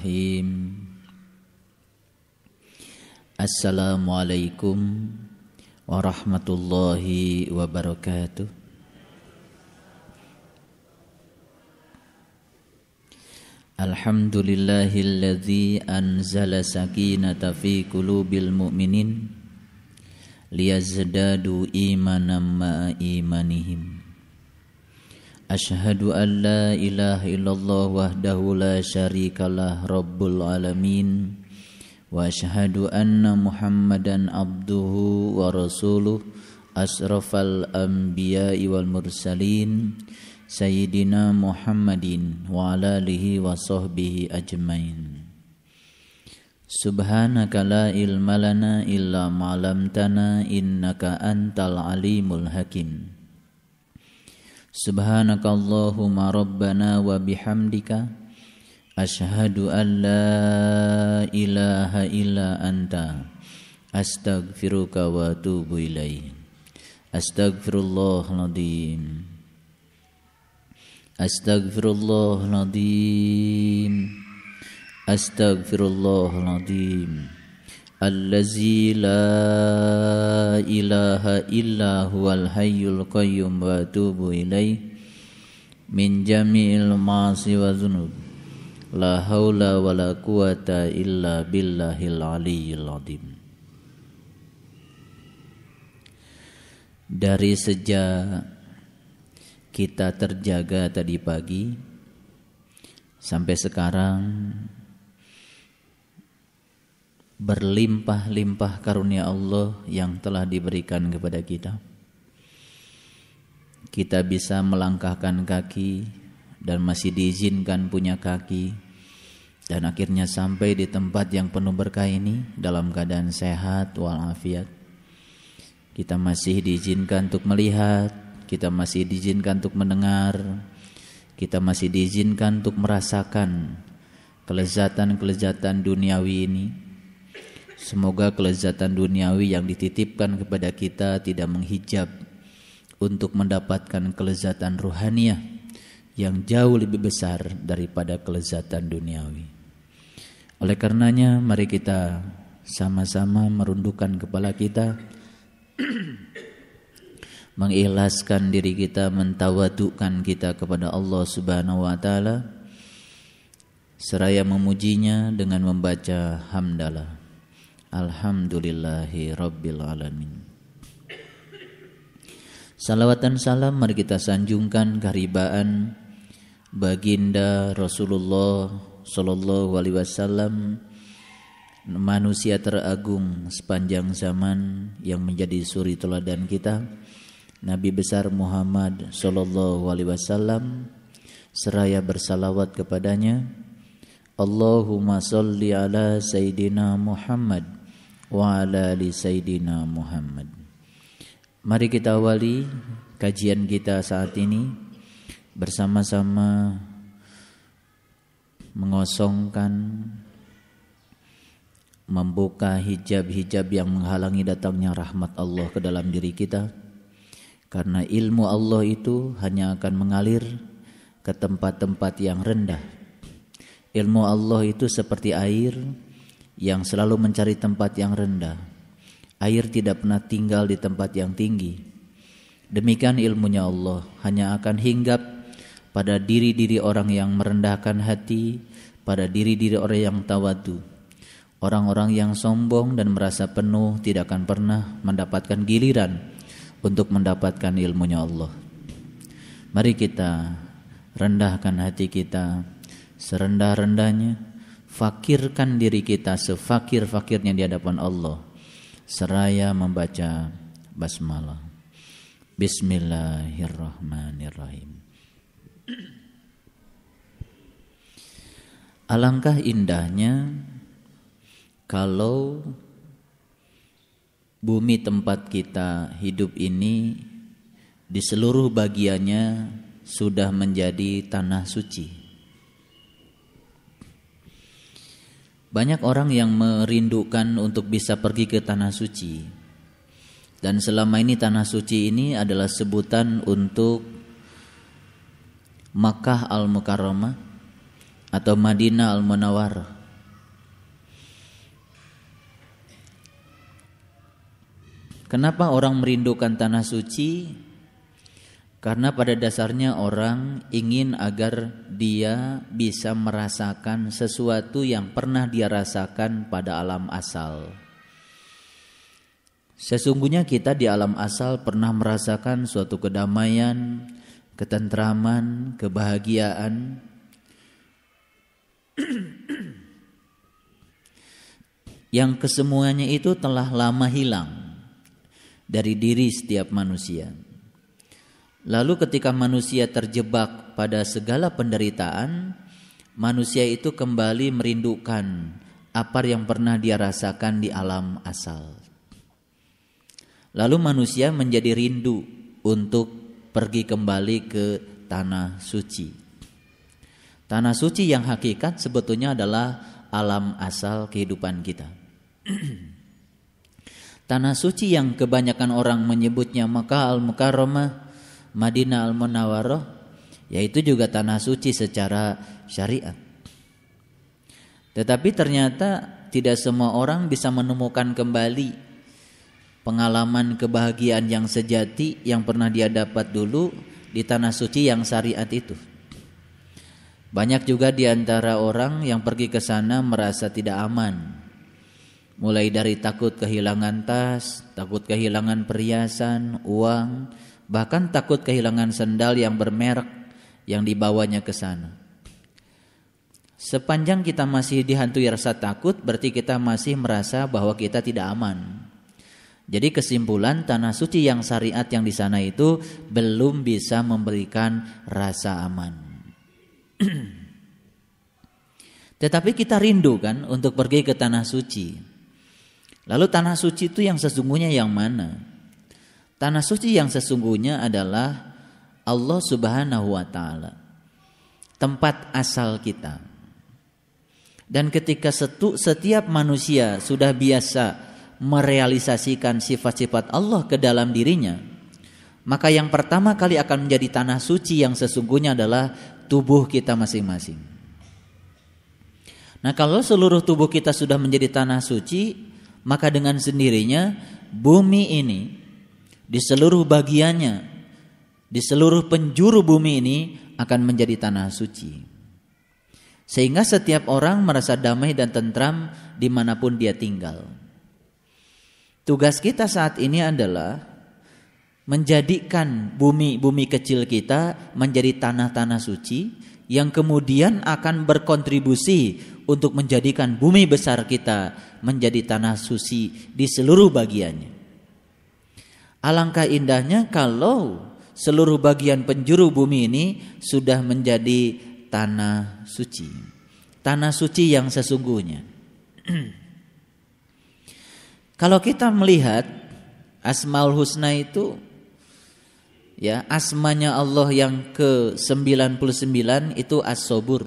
Bismillahirrahmanirrahim Assalamualaikum warahmatullahi wabarakatuh Alhamdulillahilladzi anzala sakinata fi qulubil mu'minin liyazdadu imanan ma'a imanihim أشهد أن لا إله إلا الله وحده لا شريك له رب العالمين وأشهد أن محمدا عبده ورسوله أشرف الأنبياء والمرسلين سيدنا محمد وعلى آله وصحبه أجمعين سبحانك لا علم لنا إلا ما علمتنا إنك أنت العليم الحكيم سبحانك اللهم ربنا وبحمدك أشهد أن لا إله إلا أنت أستغفرك وأتوب إليه أستغفر الله العظيم أستغفر الله العظيم أستغفر الله العظيم الذي لا إله إلا هو الحي القيوم وأتوب إليه من جميع المعاصي والذنوب لا حول ولا قوة إلا بالله العلي العظيم Dari sejak kita terjaga tadi pagi sampai sekarang berlimpah-limpah karunia Allah yang telah diberikan kepada kita. Kita bisa melangkahkan kaki dan masih diizinkan punya kaki dan akhirnya sampai di tempat yang penuh berkah ini dalam keadaan sehat walafiat. Kita masih diizinkan untuk melihat, kita masih diizinkan untuk mendengar, kita masih diizinkan untuk merasakan kelezatan-kelezatan duniawi ini Semoga kelezatan duniawi yang dititipkan kepada kita tidak menghijab untuk mendapatkan kelezatan ruhaniah yang jauh lebih besar daripada kelezatan duniawi. Oleh karenanya, mari kita sama-sama merundukkan kepala kita, mengikhlaskan diri kita, mentawadukkan kita kepada Allah Subhanahu wa Ta'ala, seraya memujinya dengan membaca hamdalah. Alhamdulillahi Rabbil Alamin Salawat salam mari kita sanjungkan keharibaan Baginda Rasulullah Sallallahu Alaihi Wasallam Manusia teragung sepanjang zaman yang menjadi suri teladan kita Nabi besar Muhammad Sallallahu Alaihi Wasallam Seraya bersalawat kepadanya Allahumma salli ala Sayyidina Muhammad wa ala li sayidina Muhammad. Mari kita awali kajian kita saat ini bersama-sama mengosongkan membuka hijab-hijab yang menghalangi datangnya rahmat Allah ke dalam diri kita. Karena ilmu Allah itu hanya akan mengalir ke tempat-tempat yang rendah. Ilmu Allah itu seperti air yang selalu mencari tempat yang rendah. Air tidak pernah tinggal di tempat yang tinggi. Demikian ilmunya Allah hanya akan hinggap pada diri-diri orang yang merendahkan hati, pada diri-diri orang yang tawadu. Orang-orang yang sombong dan merasa penuh tidak akan pernah mendapatkan giliran untuk mendapatkan ilmunya Allah. Mari kita rendahkan hati kita serendah-rendahnya fakirkan diri kita sefakir-fakirnya di hadapan Allah seraya membaca basmalah. Bismillahirrahmanirrahim. Alangkah indahnya kalau bumi tempat kita hidup ini di seluruh bagiannya sudah menjadi tanah suci. Banyak orang yang merindukan untuk bisa pergi ke tanah suci. Dan selama ini tanah suci ini adalah sebutan untuk Makkah Al-Mukarramah atau Madinah Al-Munawwarah. Kenapa orang merindukan tanah suci? Karena pada dasarnya orang ingin agar dia bisa merasakan sesuatu yang pernah dia rasakan pada alam asal. Sesungguhnya kita di alam asal pernah merasakan suatu kedamaian, ketentraman, kebahagiaan. yang kesemuanya itu telah lama hilang dari diri setiap manusia. Lalu ketika manusia terjebak pada segala penderitaan, manusia itu kembali merindukan apa yang pernah dia rasakan di alam asal. Lalu manusia menjadi rindu untuk pergi kembali ke tanah suci. Tanah suci yang hakikat sebetulnya adalah alam asal kehidupan kita. tanah suci yang kebanyakan orang menyebutnya Mekah al-Mukarramah Madinah Al-Munawwaroh yaitu juga tanah suci secara syariat. Tetapi ternyata tidak semua orang bisa menemukan kembali pengalaman kebahagiaan yang sejati yang pernah dia dapat dulu di tanah suci yang syariat itu. Banyak juga di antara orang yang pergi ke sana merasa tidak aman. Mulai dari takut kehilangan tas, takut kehilangan perhiasan, uang, bahkan takut kehilangan sendal yang bermerek yang dibawanya ke sana. Sepanjang kita masih dihantui rasa takut, berarti kita masih merasa bahwa kita tidak aman. Jadi kesimpulan tanah suci yang syariat yang di sana itu belum bisa memberikan rasa aman. Tetapi kita rindu kan untuk pergi ke tanah suci. Lalu tanah suci itu yang sesungguhnya yang mana? Tanah suci yang sesungguhnya adalah Allah Subhanahu wa taala. Tempat asal kita. Dan ketika setu, setiap manusia sudah biasa merealisasikan sifat-sifat Allah ke dalam dirinya, maka yang pertama kali akan menjadi tanah suci yang sesungguhnya adalah tubuh kita masing-masing. Nah, kalau seluruh tubuh kita sudah menjadi tanah suci, maka dengan sendirinya bumi ini di seluruh bagiannya, di seluruh penjuru bumi ini akan menjadi tanah suci. Sehingga setiap orang merasa damai dan tentram dimanapun dia tinggal. Tugas kita saat ini adalah menjadikan bumi-bumi kecil kita menjadi tanah-tanah suci yang kemudian akan berkontribusi untuk menjadikan bumi besar kita menjadi tanah suci di seluruh bagiannya. Alangkah indahnya kalau seluruh bagian penjuru bumi ini sudah menjadi tanah suci. Tanah suci yang sesungguhnya. kalau kita melihat Asmaul Husna itu ya asmanya Allah yang ke-99 itu As-Sobur.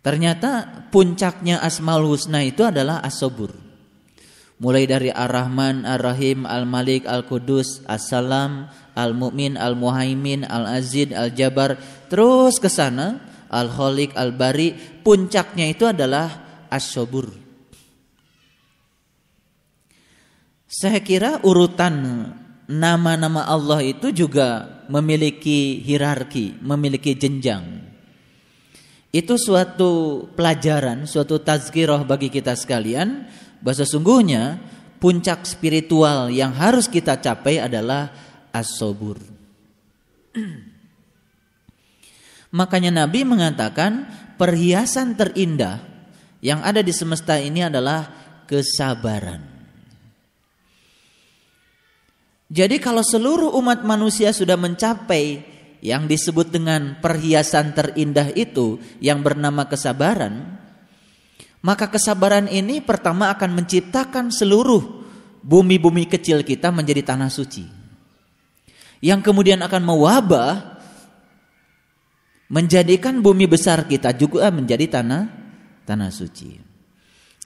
Ternyata puncaknya Asmaul Husna itu adalah As-Sobur mulai dari Ar-Rahman, Ar-Rahim, Al-Malik, Al-Qudus, As-Salam, Al-Mu'min, Al-Muhaimin, al Azid, Al-Jabar, terus ke sana Al-Khaliq, Al-Bari, puncaknya itu adalah As-Sobur. Saya kira urutan nama-nama Allah itu juga memiliki hierarki, memiliki jenjang. Itu suatu pelajaran, suatu tazkirah bagi kita sekalian Bahasa sungguhnya puncak spiritual yang harus kita capai adalah asobur Makanya Nabi mengatakan perhiasan terindah yang ada di semesta ini adalah kesabaran. Jadi kalau seluruh umat manusia sudah mencapai yang disebut dengan perhiasan terindah itu yang bernama kesabaran, maka kesabaran ini pertama akan menciptakan seluruh bumi-bumi kecil kita menjadi tanah suci. Yang kemudian akan mewabah menjadikan bumi besar kita juga menjadi tanah tanah suci.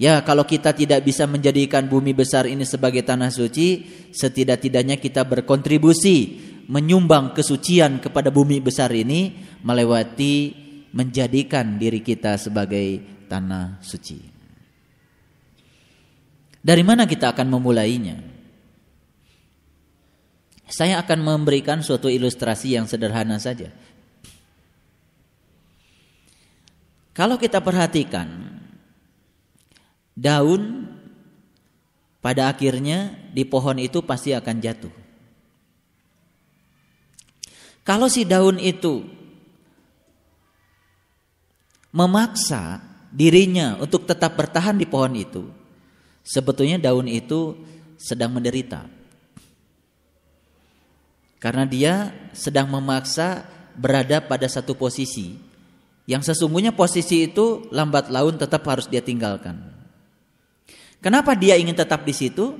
Ya, kalau kita tidak bisa menjadikan bumi besar ini sebagai tanah suci, setidak-tidaknya kita berkontribusi menyumbang kesucian kepada bumi besar ini melewati menjadikan diri kita sebagai tanah suci. Dari mana kita akan memulainya? Saya akan memberikan suatu ilustrasi yang sederhana saja. Kalau kita perhatikan daun pada akhirnya di pohon itu pasti akan jatuh. Kalau si daun itu memaksa dirinya untuk tetap bertahan di pohon itu, sebetulnya daun itu sedang menderita. Karena dia sedang memaksa berada pada satu posisi yang sesungguhnya posisi itu lambat laun tetap harus dia tinggalkan. Kenapa dia ingin tetap di situ?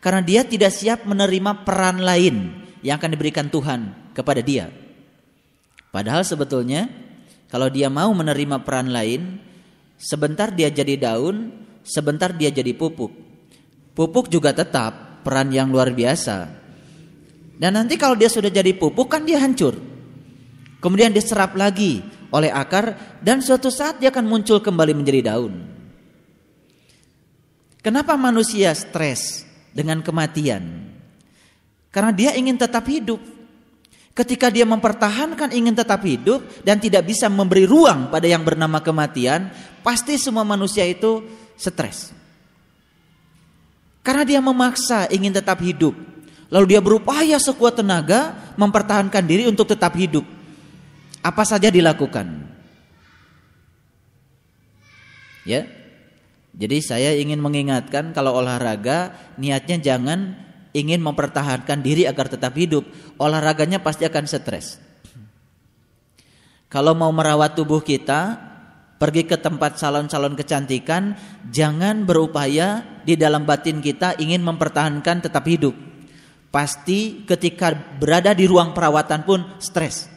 Karena dia tidak siap menerima peran lain yang akan diberikan Tuhan kepada dia. Padahal sebetulnya kalau dia mau menerima peran lain, Sebentar dia jadi daun, sebentar dia jadi pupuk. Pupuk juga tetap peran yang luar biasa. Dan nanti kalau dia sudah jadi pupuk kan dia hancur. Kemudian diserap lagi oleh akar dan suatu saat dia akan muncul kembali menjadi daun. Kenapa manusia stres dengan kematian? Karena dia ingin tetap hidup. Ketika dia mempertahankan ingin tetap hidup dan tidak bisa memberi ruang pada yang bernama kematian, pasti semua manusia itu stres. Karena dia memaksa ingin tetap hidup. Lalu dia berupaya sekuat tenaga mempertahankan diri untuk tetap hidup. Apa saja dilakukan. Ya. Jadi saya ingin mengingatkan kalau olahraga niatnya jangan ingin mempertahankan diri agar tetap hidup, olahraganya pasti akan stres. Kalau mau merawat tubuh kita, pergi ke tempat salon-salon kecantikan, jangan berupaya di dalam batin kita ingin mempertahankan tetap hidup. Pasti ketika berada di ruang perawatan pun stres.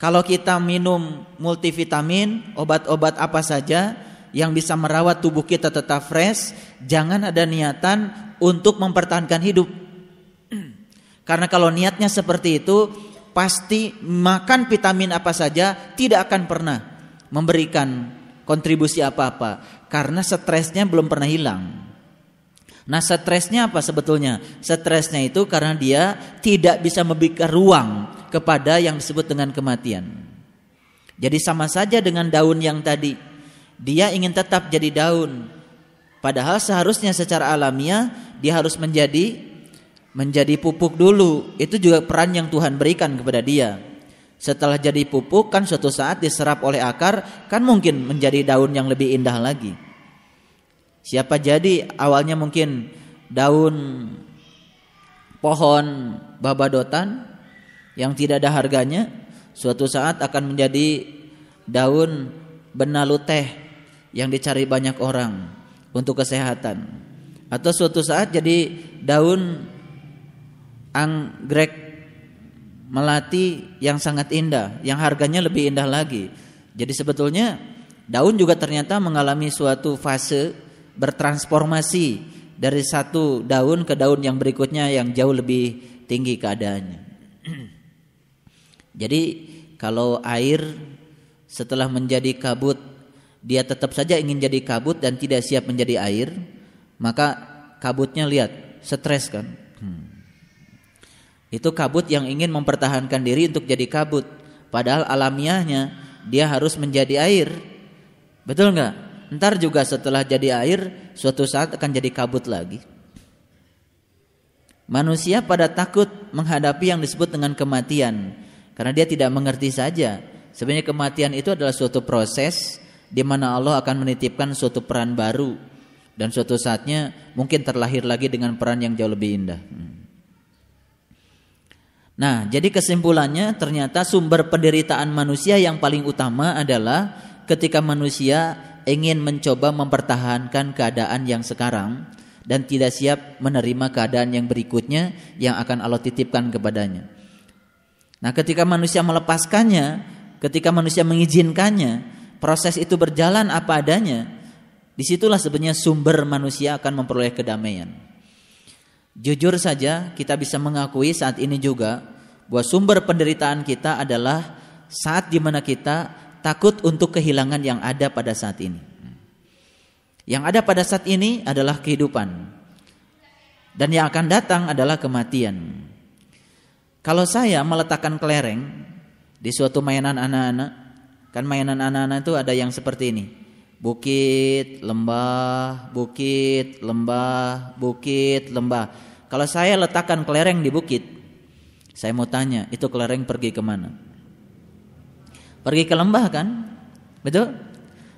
Kalau kita minum multivitamin, obat-obat apa saja, yang bisa merawat tubuh kita tetap fresh, jangan ada niatan untuk mempertahankan hidup. Karena kalau niatnya seperti itu, pasti makan vitamin apa saja tidak akan pernah memberikan kontribusi apa-apa karena stresnya belum pernah hilang. Nah, stresnya apa sebetulnya? Stresnya itu karena dia tidak bisa membuka ruang kepada yang disebut dengan kematian. Jadi sama saja dengan daun yang tadi dia ingin tetap jadi daun. Padahal seharusnya secara alamiah dia harus menjadi menjadi pupuk dulu. Itu juga peran yang Tuhan berikan kepada dia. Setelah jadi pupuk kan suatu saat diserap oleh akar kan mungkin menjadi daun yang lebih indah lagi. Siapa jadi awalnya mungkin daun pohon babadotan yang tidak ada harganya suatu saat akan menjadi daun benalu teh yang dicari banyak orang untuk kesehatan atau suatu saat jadi daun anggrek melati yang sangat indah yang harganya lebih indah lagi jadi sebetulnya daun juga ternyata mengalami suatu fase bertransformasi dari satu daun ke daun yang berikutnya yang jauh lebih tinggi keadaannya. Jadi kalau air setelah menjadi kabut dia tetap saja ingin jadi kabut dan tidak siap menjadi air, maka kabutnya lihat, stres kan. Hmm. Itu kabut yang ingin mempertahankan diri untuk jadi kabut. Padahal alamiahnya dia harus menjadi air. Betul nggak? Ntar juga setelah jadi air, suatu saat akan jadi kabut lagi. Manusia pada takut menghadapi yang disebut dengan kematian karena dia tidak mengerti saja. Sebenarnya kematian itu adalah suatu proses di mana Allah akan menitipkan suatu peran baru dan suatu saatnya mungkin terlahir lagi dengan peran yang jauh lebih indah. Hmm. Nah, jadi kesimpulannya ternyata sumber penderitaan manusia yang paling utama adalah ketika manusia ingin mencoba mempertahankan keadaan yang sekarang dan tidak siap menerima keadaan yang berikutnya yang akan Allah titipkan kepadanya. Nah, ketika manusia melepaskannya, ketika manusia mengizinkannya, proses itu berjalan apa adanya, disitulah sebenarnya sumber manusia akan memperoleh kedamaian. Jujur saja, kita bisa mengakui saat ini juga bahwa sumber penderitaan kita adalah saat dimana kita takut untuk kehilangan yang ada pada saat ini. Yang ada pada saat ini adalah kehidupan, dan yang akan datang adalah kematian. Kalau saya meletakkan kelereng di suatu mainan anak-anak, Kan mainan anak-anak itu ada yang seperti ini. Bukit, lembah, bukit, lembah, bukit, lembah. Kalau saya letakkan kelereng di bukit, saya mau tanya, itu kelereng pergi kemana? Pergi ke lembah kan? Betul?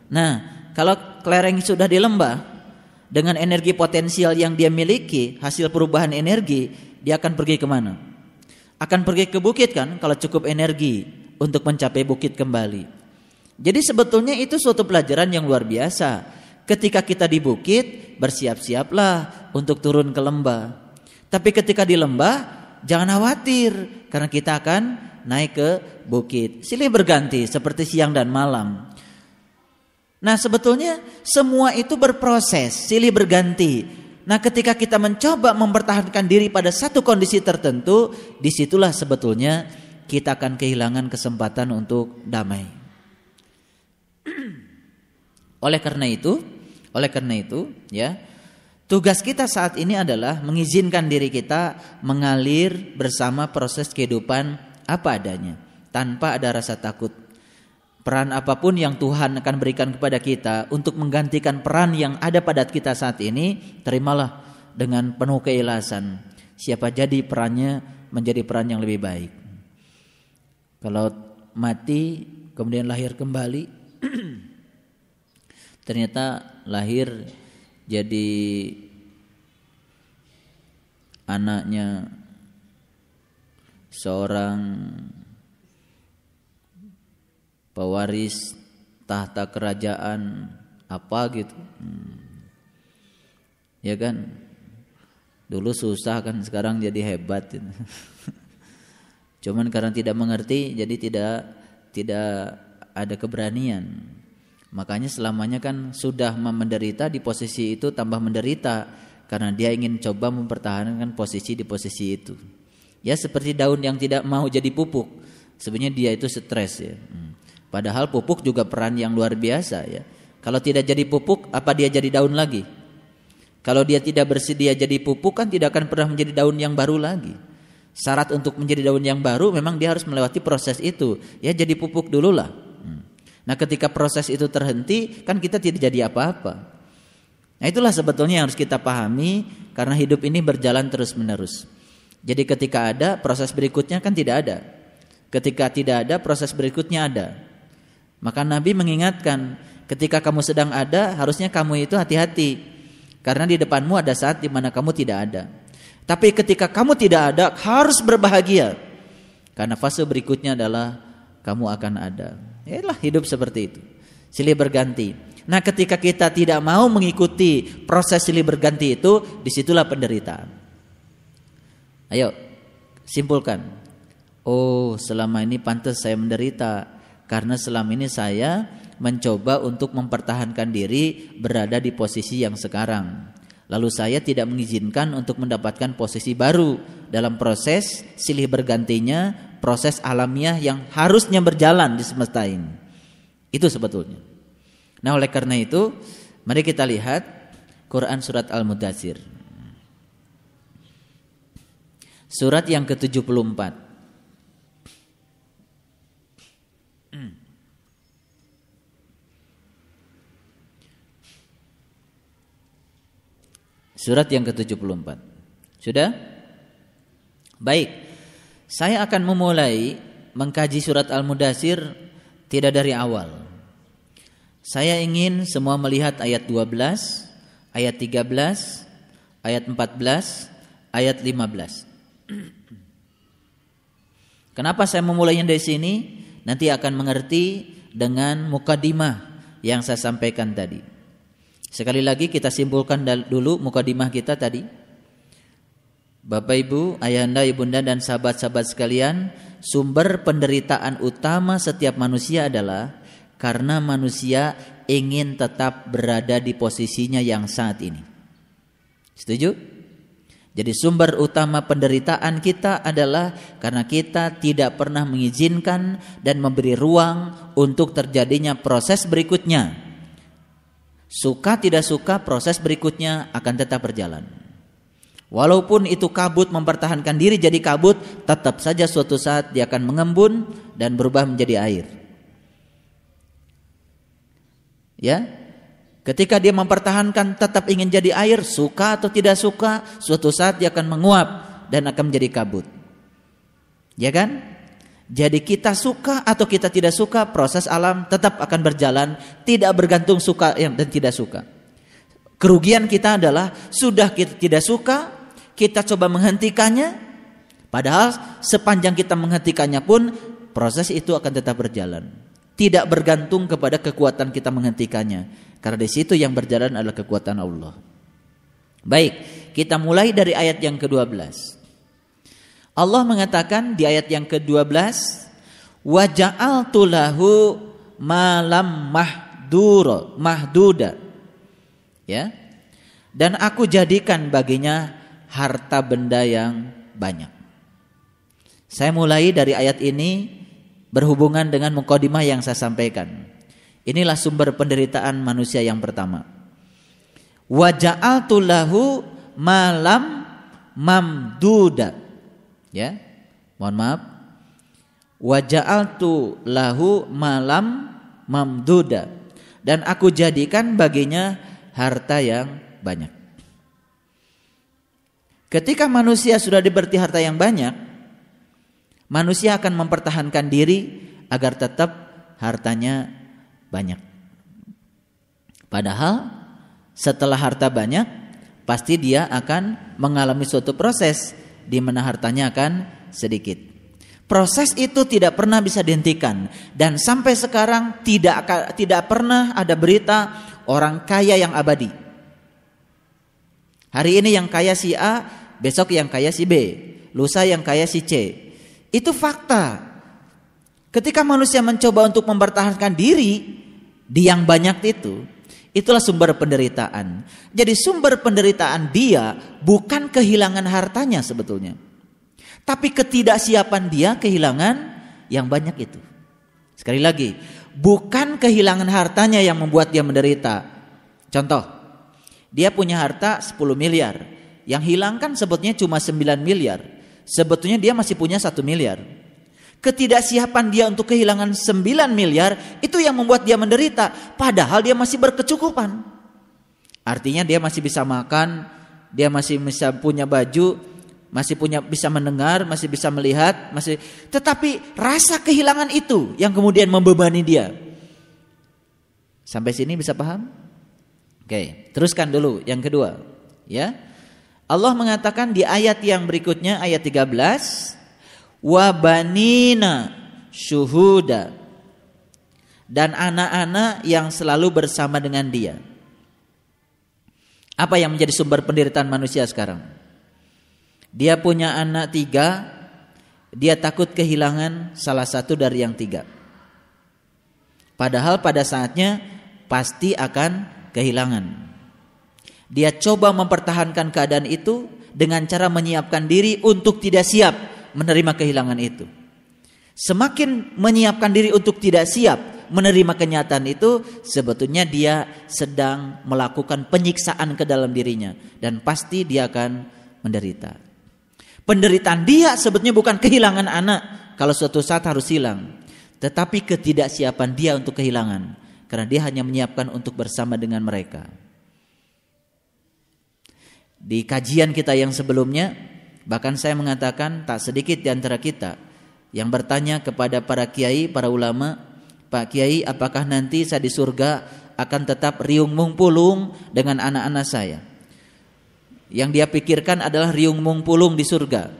Nah, kalau kelereng sudah di lembah, dengan energi potensial yang dia miliki, hasil perubahan energi, dia akan pergi kemana? Akan pergi ke bukit kan, kalau cukup energi untuk mencapai bukit kembali. Jadi sebetulnya itu suatu pelajaran yang luar biasa. Ketika kita di bukit, bersiap-siaplah untuk turun ke lembah. Tapi ketika di lembah, jangan khawatir karena kita akan naik ke bukit. Silih berganti seperti siang dan malam. Nah, sebetulnya semua itu berproses, silih berganti. Nah, ketika kita mencoba mempertahankan diri pada satu kondisi tertentu, disitulah sebetulnya kita akan kehilangan kesempatan untuk damai. oleh karena itu, oleh karena itu, ya, tugas kita saat ini adalah mengizinkan diri kita mengalir bersama proses kehidupan apa adanya, tanpa ada rasa takut. Peran apapun yang Tuhan akan berikan kepada kita untuk menggantikan peran yang ada pada kita saat ini, terimalah dengan penuh keikhlasan. Siapa jadi perannya menjadi peran yang lebih baik. Kalau mati kemudian lahir kembali ternyata lahir jadi anaknya seorang pewaris tahta kerajaan apa gitu hmm. ya kan dulu susah kan sekarang jadi hebat gitu. cuman karena tidak mengerti jadi tidak tidak ada keberanian. Makanya selamanya kan sudah menderita di posisi itu tambah menderita karena dia ingin coba mempertahankan posisi di posisi itu. Ya seperti daun yang tidak mau jadi pupuk. Sebenarnya dia itu stres ya. Hmm. Padahal pupuk juga peran yang luar biasa ya. Kalau tidak jadi pupuk, apa dia jadi daun lagi? Kalau dia tidak bersedia jadi pupuk kan tidak akan pernah menjadi daun yang baru lagi. Syarat untuk menjadi daun yang baru memang dia harus melewati proses itu. Ya jadi pupuk dululah. Nah, ketika proses itu terhenti, kan kita tidak jadi apa-apa. Nah, itulah sebetulnya yang harus kita pahami karena hidup ini berjalan terus-menerus. Jadi ketika ada, proses berikutnya kan tidak ada. Ketika tidak ada, proses berikutnya ada. Maka Nabi mengingatkan, ketika kamu sedang ada, harusnya kamu itu hati-hati. Karena di depanmu ada saat di mana kamu tidak ada. Tapi ketika kamu tidak ada, harus berbahagia. Karena fase berikutnya adalah kamu akan ada. Yalah hidup seperti itu. Silih berganti. Nah, ketika kita tidak mau mengikuti proses silih berganti itu, disitulah penderitaan. Ayo, simpulkan. Oh, selama ini pantas saya menderita karena selama ini saya mencoba untuk mempertahankan diri berada di posisi yang sekarang. Lalu saya tidak mengizinkan untuk mendapatkan posisi baru dalam proses silih bergantinya proses alamiah yang harusnya berjalan di semesta ini. Itu sebetulnya. Nah, oleh karena itu, mari kita lihat Quran surat Al-Mudatsir. Surat yang ke-74. Surat yang ke-74. Sudah? Baik. Saya akan memulai mengkaji surat Al-Mudasir tidak dari awal. Saya ingin semua melihat ayat 12, ayat 13, ayat 14, ayat 15. Kenapa saya memulainya dari sini? Nanti akan mengerti dengan mukadimah yang saya sampaikan tadi. Sekali lagi kita simpulkan dulu mukadimah kita tadi. Bapak Ibu, Ayahanda, Ibunda dan sahabat-sahabat sekalian, sumber penderitaan utama setiap manusia adalah karena manusia ingin tetap berada di posisinya yang saat ini. Setuju? Jadi sumber utama penderitaan kita adalah karena kita tidak pernah mengizinkan dan memberi ruang untuk terjadinya proses berikutnya. Suka tidak suka proses berikutnya akan tetap berjalan. Walaupun itu kabut mempertahankan diri jadi kabut, tetap saja suatu saat dia akan mengembun dan berubah menjadi air. Ya. Ketika dia mempertahankan tetap ingin jadi air, suka atau tidak suka, suatu saat dia akan menguap dan akan menjadi kabut. Ya kan? Jadi kita suka atau kita tidak suka, proses alam tetap akan berjalan, tidak bergantung suka dan tidak suka. Kerugian kita adalah sudah kita tidak suka, kita coba menghentikannya, padahal sepanjang kita menghentikannya pun proses itu akan tetap berjalan. Tidak bergantung kepada kekuatan kita menghentikannya, karena di situ yang berjalan adalah kekuatan Allah. Baik, kita mulai dari ayat yang ke-12. Allah mengatakan di ayat yang ke-12, "Wa malam mahduda." Ya. Dan aku jadikan baginya harta benda yang banyak. Saya mulai dari ayat ini berhubungan dengan mukodimah yang saya sampaikan. Inilah sumber penderitaan manusia yang pertama. Waja'altu lahu malam mamduda. Ya. Mohon maaf. tu lahu malam mamduda dan aku jadikan baginya harta yang banyak. Ketika manusia sudah diberi harta yang banyak, manusia akan mempertahankan diri agar tetap hartanya banyak. Padahal setelah harta banyak, pasti dia akan mengalami suatu proses di mana hartanya akan sedikit. Proses itu tidak pernah bisa dihentikan dan sampai sekarang tidak tidak pernah ada berita orang kaya yang abadi. Hari ini yang kaya si A besok yang kaya si B, lusa yang kaya si C. Itu fakta. Ketika manusia mencoba untuk mempertahankan diri di yang banyak itu, itulah sumber penderitaan. Jadi sumber penderitaan dia bukan kehilangan hartanya sebetulnya. Tapi ketidaksiapan dia kehilangan yang banyak itu. Sekali lagi, bukan kehilangan hartanya yang membuat dia menderita. Contoh, dia punya harta 10 miliar yang hilang kan sebetulnya cuma 9 miliar. Sebetulnya dia masih punya satu miliar. Ketidaksiapan dia untuk kehilangan 9 miliar itu yang membuat dia menderita. Padahal dia masih berkecukupan. Artinya dia masih bisa makan, dia masih bisa punya baju, masih punya bisa mendengar, masih bisa melihat, masih tetapi rasa kehilangan itu yang kemudian membebani dia. Sampai sini bisa paham? Oke, teruskan dulu yang kedua, ya. Allah mengatakan di ayat yang berikutnya ayat 13 wabanina syuhuda dan anak-anak yang selalu bersama dengan dia. Apa yang menjadi sumber penderitaan manusia sekarang? Dia punya anak tiga, dia takut kehilangan salah satu dari yang tiga. Padahal pada saatnya pasti akan kehilangan. Dia coba mempertahankan keadaan itu dengan cara menyiapkan diri untuk tidak siap menerima kehilangan itu. Semakin menyiapkan diri untuk tidak siap menerima kenyataan itu, sebetulnya dia sedang melakukan penyiksaan ke dalam dirinya dan pasti dia akan menderita. Penderitaan dia sebetulnya bukan kehilangan anak kalau suatu saat harus hilang, tetapi ketidaksiapan dia untuk kehilangan karena dia hanya menyiapkan untuk bersama dengan mereka. Di kajian kita yang sebelumnya, bahkan saya mengatakan tak sedikit di antara kita yang bertanya kepada para kiai, para ulama, Pak Kiai, apakah nanti saya di surga akan tetap riung mung pulung dengan anak-anak saya? Yang dia pikirkan adalah riung mung pulung di surga,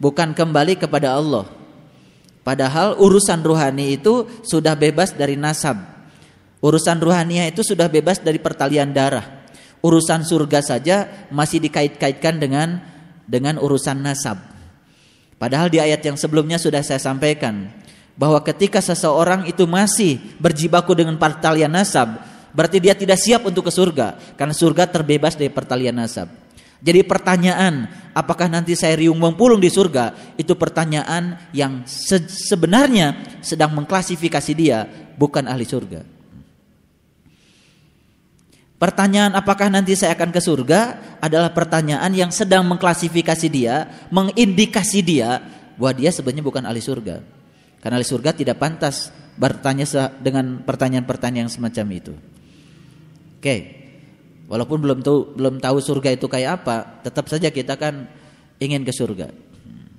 bukan kembali kepada Allah. Padahal urusan ruhani itu sudah bebas dari nasab. Urusan ruhania itu sudah bebas dari pertalian darah. Urusan surga saja masih dikait-kaitkan dengan dengan urusan nasab. Padahal di ayat yang sebelumnya sudah saya sampaikan bahwa ketika seseorang itu masih berjibaku dengan pertalian nasab, berarti dia tidak siap untuk ke surga karena surga terbebas dari pertalian nasab. Jadi pertanyaan, apakah nanti saya riung pulung di surga? Itu pertanyaan yang se sebenarnya sedang mengklasifikasi dia bukan ahli surga. Pertanyaan apakah nanti saya akan ke surga adalah pertanyaan yang sedang mengklasifikasi dia, mengindikasi dia bahwa dia sebenarnya bukan ahli surga. Karena ahli surga tidak pantas bertanya dengan pertanyaan-pertanyaan semacam itu. Oke. Walaupun belum tahu belum tahu surga itu kayak apa, tetap saja kita kan ingin ke surga. Hmm.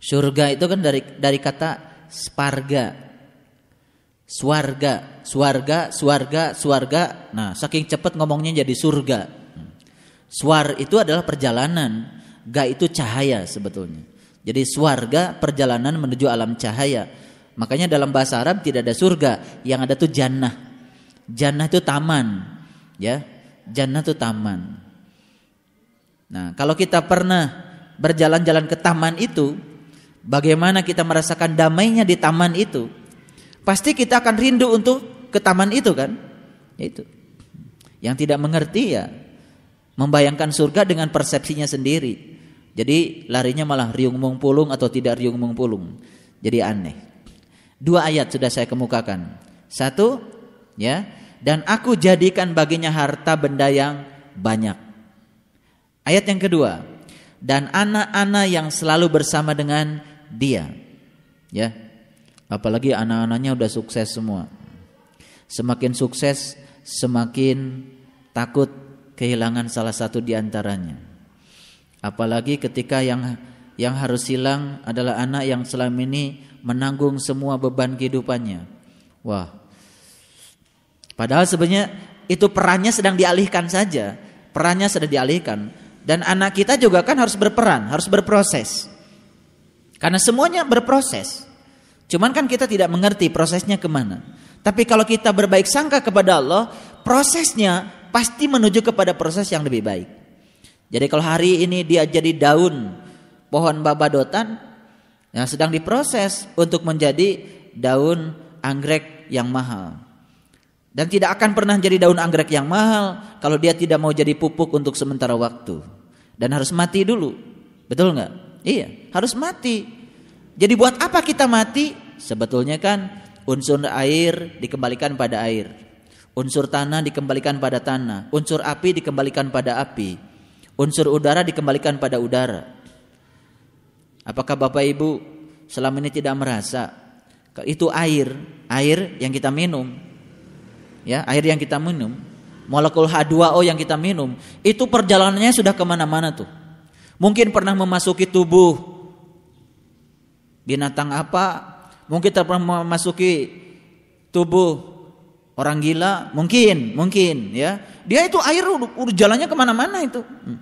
Surga itu kan dari dari kata sparga, Swarga, suarga, suarga, suarga. Nah, saking cepat ngomongnya jadi surga. Swar itu adalah perjalanan, ga itu cahaya sebetulnya. Jadi suarga perjalanan menuju alam cahaya. Makanya dalam bahasa Arab tidak ada surga, yang ada tuh jannah. Jannah itu taman, ya. Jannah itu taman. Nah, kalau kita pernah berjalan-jalan ke taman itu, bagaimana kita merasakan damainya di taman itu? Pasti kita akan rindu untuk ke taman itu kan? Itu. Yang tidak mengerti ya membayangkan surga dengan persepsinya sendiri. Jadi larinya malah riung mengpulung atau tidak riung mengpulung. Jadi aneh. Dua ayat sudah saya kemukakan. Satu, ya, dan aku jadikan baginya harta benda yang banyak. Ayat yang kedua, dan anak-anak yang selalu bersama dengan dia. Ya. Apalagi anak-anaknya udah sukses semua. Semakin sukses, semakin takut kehilangan salah satu di antaranya. Apalagi ketika yang yang harus hilang adalah anak yang selama ini menanggung semua beban kehidupannya. Wah. Padahal sebenarnya itu perannya sedang dialihkan saja. Perannya sedang dialihkan dan anak kita juga kan harus berperan, harus berproses. Karena semuanya berproses. Cuman kan kita tidak mengerti prosesnya kemana. Tapi kalau kita berbaik sangka kepada Allah, prosesnya pasti menuju kepada proses yang lebih baik. Jadi kalau hari ini dia jadi daun pohon babadotan yang sedang diproses untuk menjadi daun anggrek yang mahal. Dan tidak akan pernah jadi daun anggrek yang mahal kalau dia tidak mau jadi pupuk untuk sementara waktu. Dan harus mati dulu. Betul nggak? Iya, harus mati. Jadi buat apa kita mati? Sebetulnya kan unsur air dikembalikan pada air. Unsur tanah dikembalikan pada tanah. Unsur api dikembalikan pada api. Unsur udara dikembalikan pada udara. Apakah Bapak Ibu selama ini tidak merasa itu air, air yang kita minum. Ya, air yang kita minum, molekul H2O yang kita minum, itu perjalanannya sudah kemana-mana tuh. Mungkin pernah memasuki tubuh binatang apa, Mungkin kita pernah memasuki tubuh orang gila, mungkin, mungkin ya. Dia itu air udah jalannya kemana-mana itu. Hmm.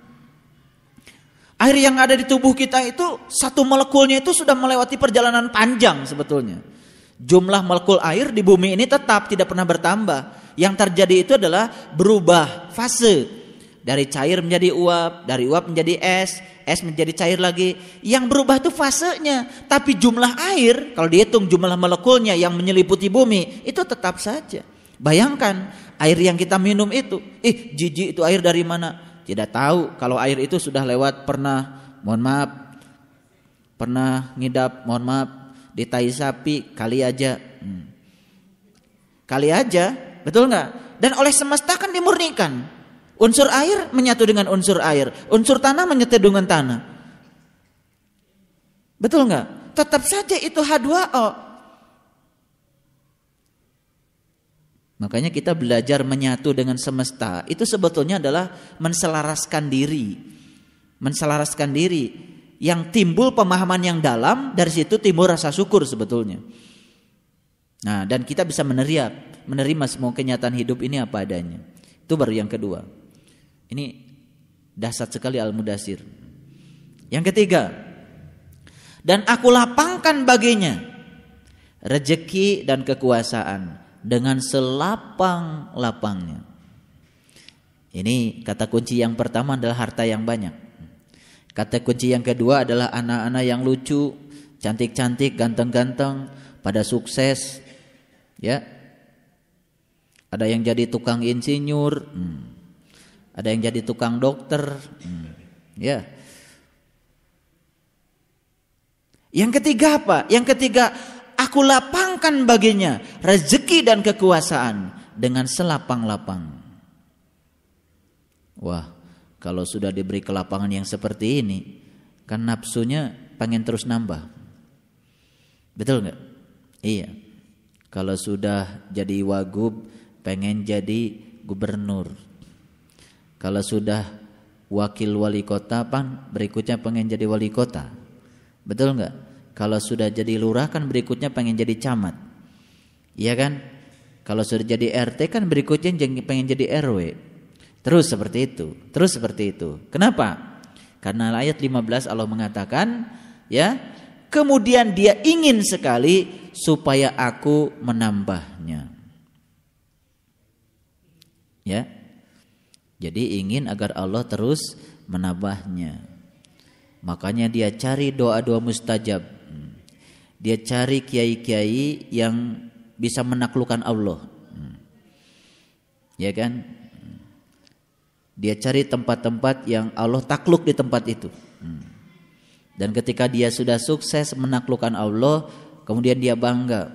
Air yang ada di tubuh kita itu satu molekulnya itu sudah melewati perjalanan panjang sebetulnya. Jumlah molekul air di bumi ini tetap tidak pernah bertambah. Yang terjadi itu adalah berubah fase dari cair menjadi uap, dari uap menjadi es, es menjadi cair lagi. Yang berubah itu fasenya, tapi jumlah air kalau dihitung jumlah molekulnya yang menyeliputi bumi itu tetap saja. Bayangkan air yang kita minum itu, ih jijik itu air dari mana? Tidak tahu kalau air itu sudah lewat pernah, mohon maaf, pernah ngidap, mohon maaf, ditai sapi kali aja. Hmm. Kali aja, betul nggak? Dan oleh semesta kan dimurnikan. Unsur air menyatu dengan unsur air, unsur tanah menyatu dengan tanah. Betul nggak? Tetap saja itu H2O. Makanya kita belajar menyatu dengan semesta. Itu sebetulnya adalah menselaraskan diri. Menselaraskan diri. Yang timbul pemahaman yang dalam, dari situ timbul rasa syukur sebetulnya. Nah, dan kita bisa meneriak, menerima semua kenyataan hidup ini apa adanya. Itu baru yang kedua. Ini dahsyat sekali Al-Mudasir. Yang ketiga, dan aku lapangkan baginya rejeki dan kekuasaan dengan selapang-lapangnya. Ini kata kunci yang pertama adalah harta yang banyak. Kata kunci yang kedua adalah anak-anak yang lucu, cantik-cantik, ganteng-ganteng, pada sukses, ya, ada yang jadi tukang insinyur, hmm ada yang jadi tukang dokter. Hmm. Ya. Yang ketiga apa? Yang ketiga, aku lapangkan baginya rezeki dan kekuasaan dengan selapang-lapang. Wah, kalau sudah diberi kelapangan yang seperti ini, kan nafsunya pengen terus nambah. Betul nggak? Iya. Kalau sudah jadi wagub, pengen jadi gubernur kalau sudah wakil wali kota, pan berikutnya pengen jadi wali kota. Betul nggak? Kalau sudah jadi lurah kan berikutnya pengen jadi camat. Iya kan? Kalau sudah jadi RT kan berikutnya pengen jadi RW. Terus seperti itu, terus seperti itu. Kenapa? Karena ayat 15 Allah mengatakan, ya, kemudian dia ingin sekali supaya aku menambahnya. Ya, jadi ingin agar Allah terus menambahnya. Makanya dia cari doa-doa mustajab. Hmm. Dia cari kiai-kiai yang bisa menaklukkan Allah. Hmm. Ya kan? Hmm. Dia cari tempat-tempat yang Allah takluk di tempat itu. Dan ketika dia sudah sukses menaklukkan Allah, kemudian dia bangga.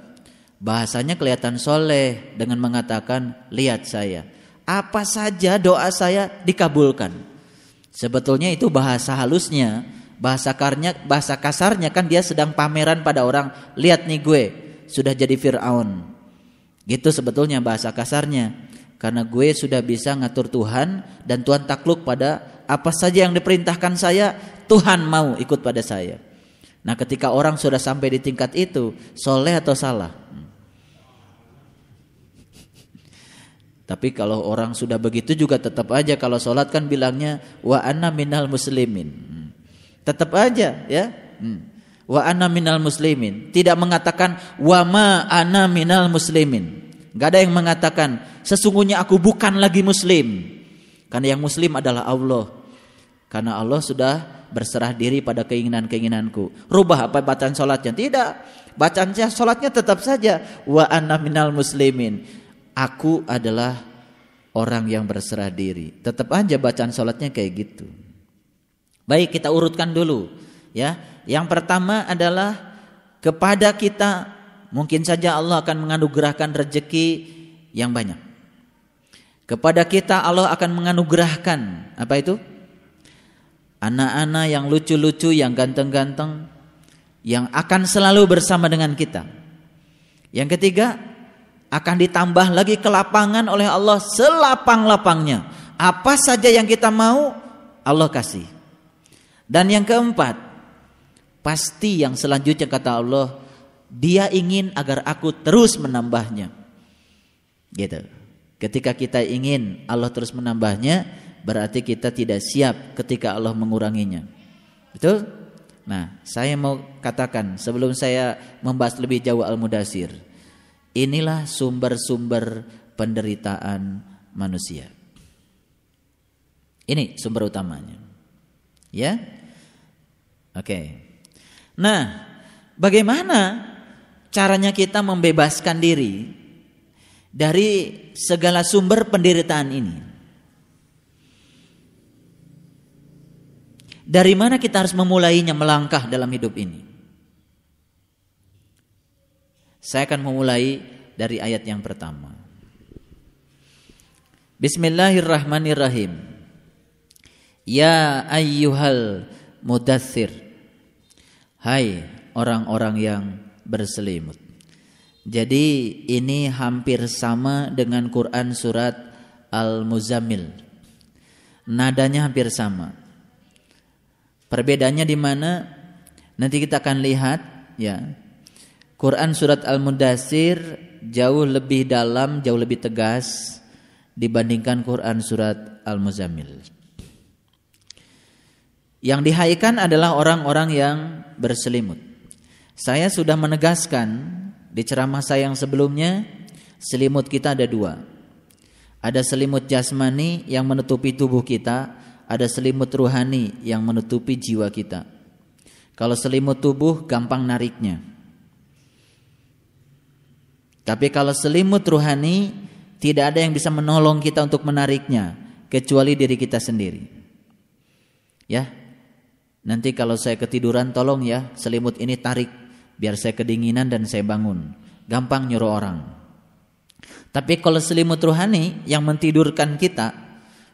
Bahasanya kelihatan soleh dengan mengatakan, lihat saya apa saja doa saya dikabulkan. Sebetulnya itu bahasa halusnya, bahasa karnya, bahasa kasarnya kan dia sedang pameran pada orang, lihat nih gue sudah jadi Firaun. Gitu sebetulnya bahasa kasarnya. Karena gue sudah bisa ngatur Tuhan dan Tuhan takluk pada apa saja yang diperintahkan saya, Tuhan mau ikut pada saya. Nah, ketika orang sudah sampai di tingkat itu, soleh atau salah? Tapi kalau orang sudah begitu juga tetap aja kalau sholat kan bilangnya wa anna minal muslimin. Tetap aja ya. Hmm. Wa anna minal muslimin. Tidak mengatakan wa ma ana minal muslimin. Gak ada yang mengatakan sesungguhnya aku bukan lagi muslim. Karena yang muslim adalah Allah. Karena Allah sudah berserah diri pada keinginan-keinginanku. Rubah apa bacaan sholatnya? Tidak. Bacaan sholatnya tetap saja wa anna minal muslimin aku adalah orang yang berserah diri. Tetap aja bacaan sholatnya kayak gitu. Baik kita urutkan dulu ya. Yang pertama adalah kepada kita mungkin saja Allah akan menganugerahkan rezeki yang banyak. Kepada kita Allah akan menganugerahkan apa itu? Anak-anak yang lucu-lucu, yang ganteng-ganteng, yang akan selalu bersama dengan kita. Yang ketiga, akan ditambah lagi kelapangan oleh Allah selapang-lapangnya. Apa saja yang kita mau, Allah kasih. Dan yang keempat, pasti yang selanjutnya kata Allah, Dia ingin agar aku terus menambahnya. Gitu. Ketika kita ingin Allah terus menambahnya, berarti kita tidak siap ketika Allah menguranginya. Betul? Nah, saya mau katakan sebelum saya membahas lebih jauh Al-Mudasir. Inilah sumber-sumber penderitaan manusia. Ini sumber utamanya. Ya? Oke. Nah, bagaimana caranya kita membebaskan diri dari segala sumber penderitaan ini? Dari mana kita harus memulainya melangkah dalam hidup ini? Saya akan memulai dari ayat yang pertama. Bismillahirrahmanirrahim. Ya ayyuhal mudathir. Hai orang-orang yang berselimut. Jadi ini hampir sama dengan Quran surat Al-Muzammil. Nadanya hampir sama. Perbedaannya di mana? Nanti kita akan lihat ya. Quran surat Al-Mudasir jauh lebih dalam, jauh lebih tegas dibandingkan Quran surat al muzamil Yang dihaikan adalah orang-orang yang berselimut. Saya sudah menegaskan di ceramah saya yang sebelumnya, selimut kita ada dua. Ada selimut jasmani yang menutupi tubuh kita, ada selimut ruhani yang menutupi jiwa kita. Kalau selimut tubuh gampang nariknya. Tapi kalau selimut ruhani tidak ada yang bisa menolong kita untuk menariknya kecuali diri kita sendiri. Ya. Nanti kalau saya ketiduran tolong ya selimut ini tarik biar saya kedinginan dan saya bangun. Gampang nyuruh orang. Tapi kalau selimut ruhani yang mentidurkan kita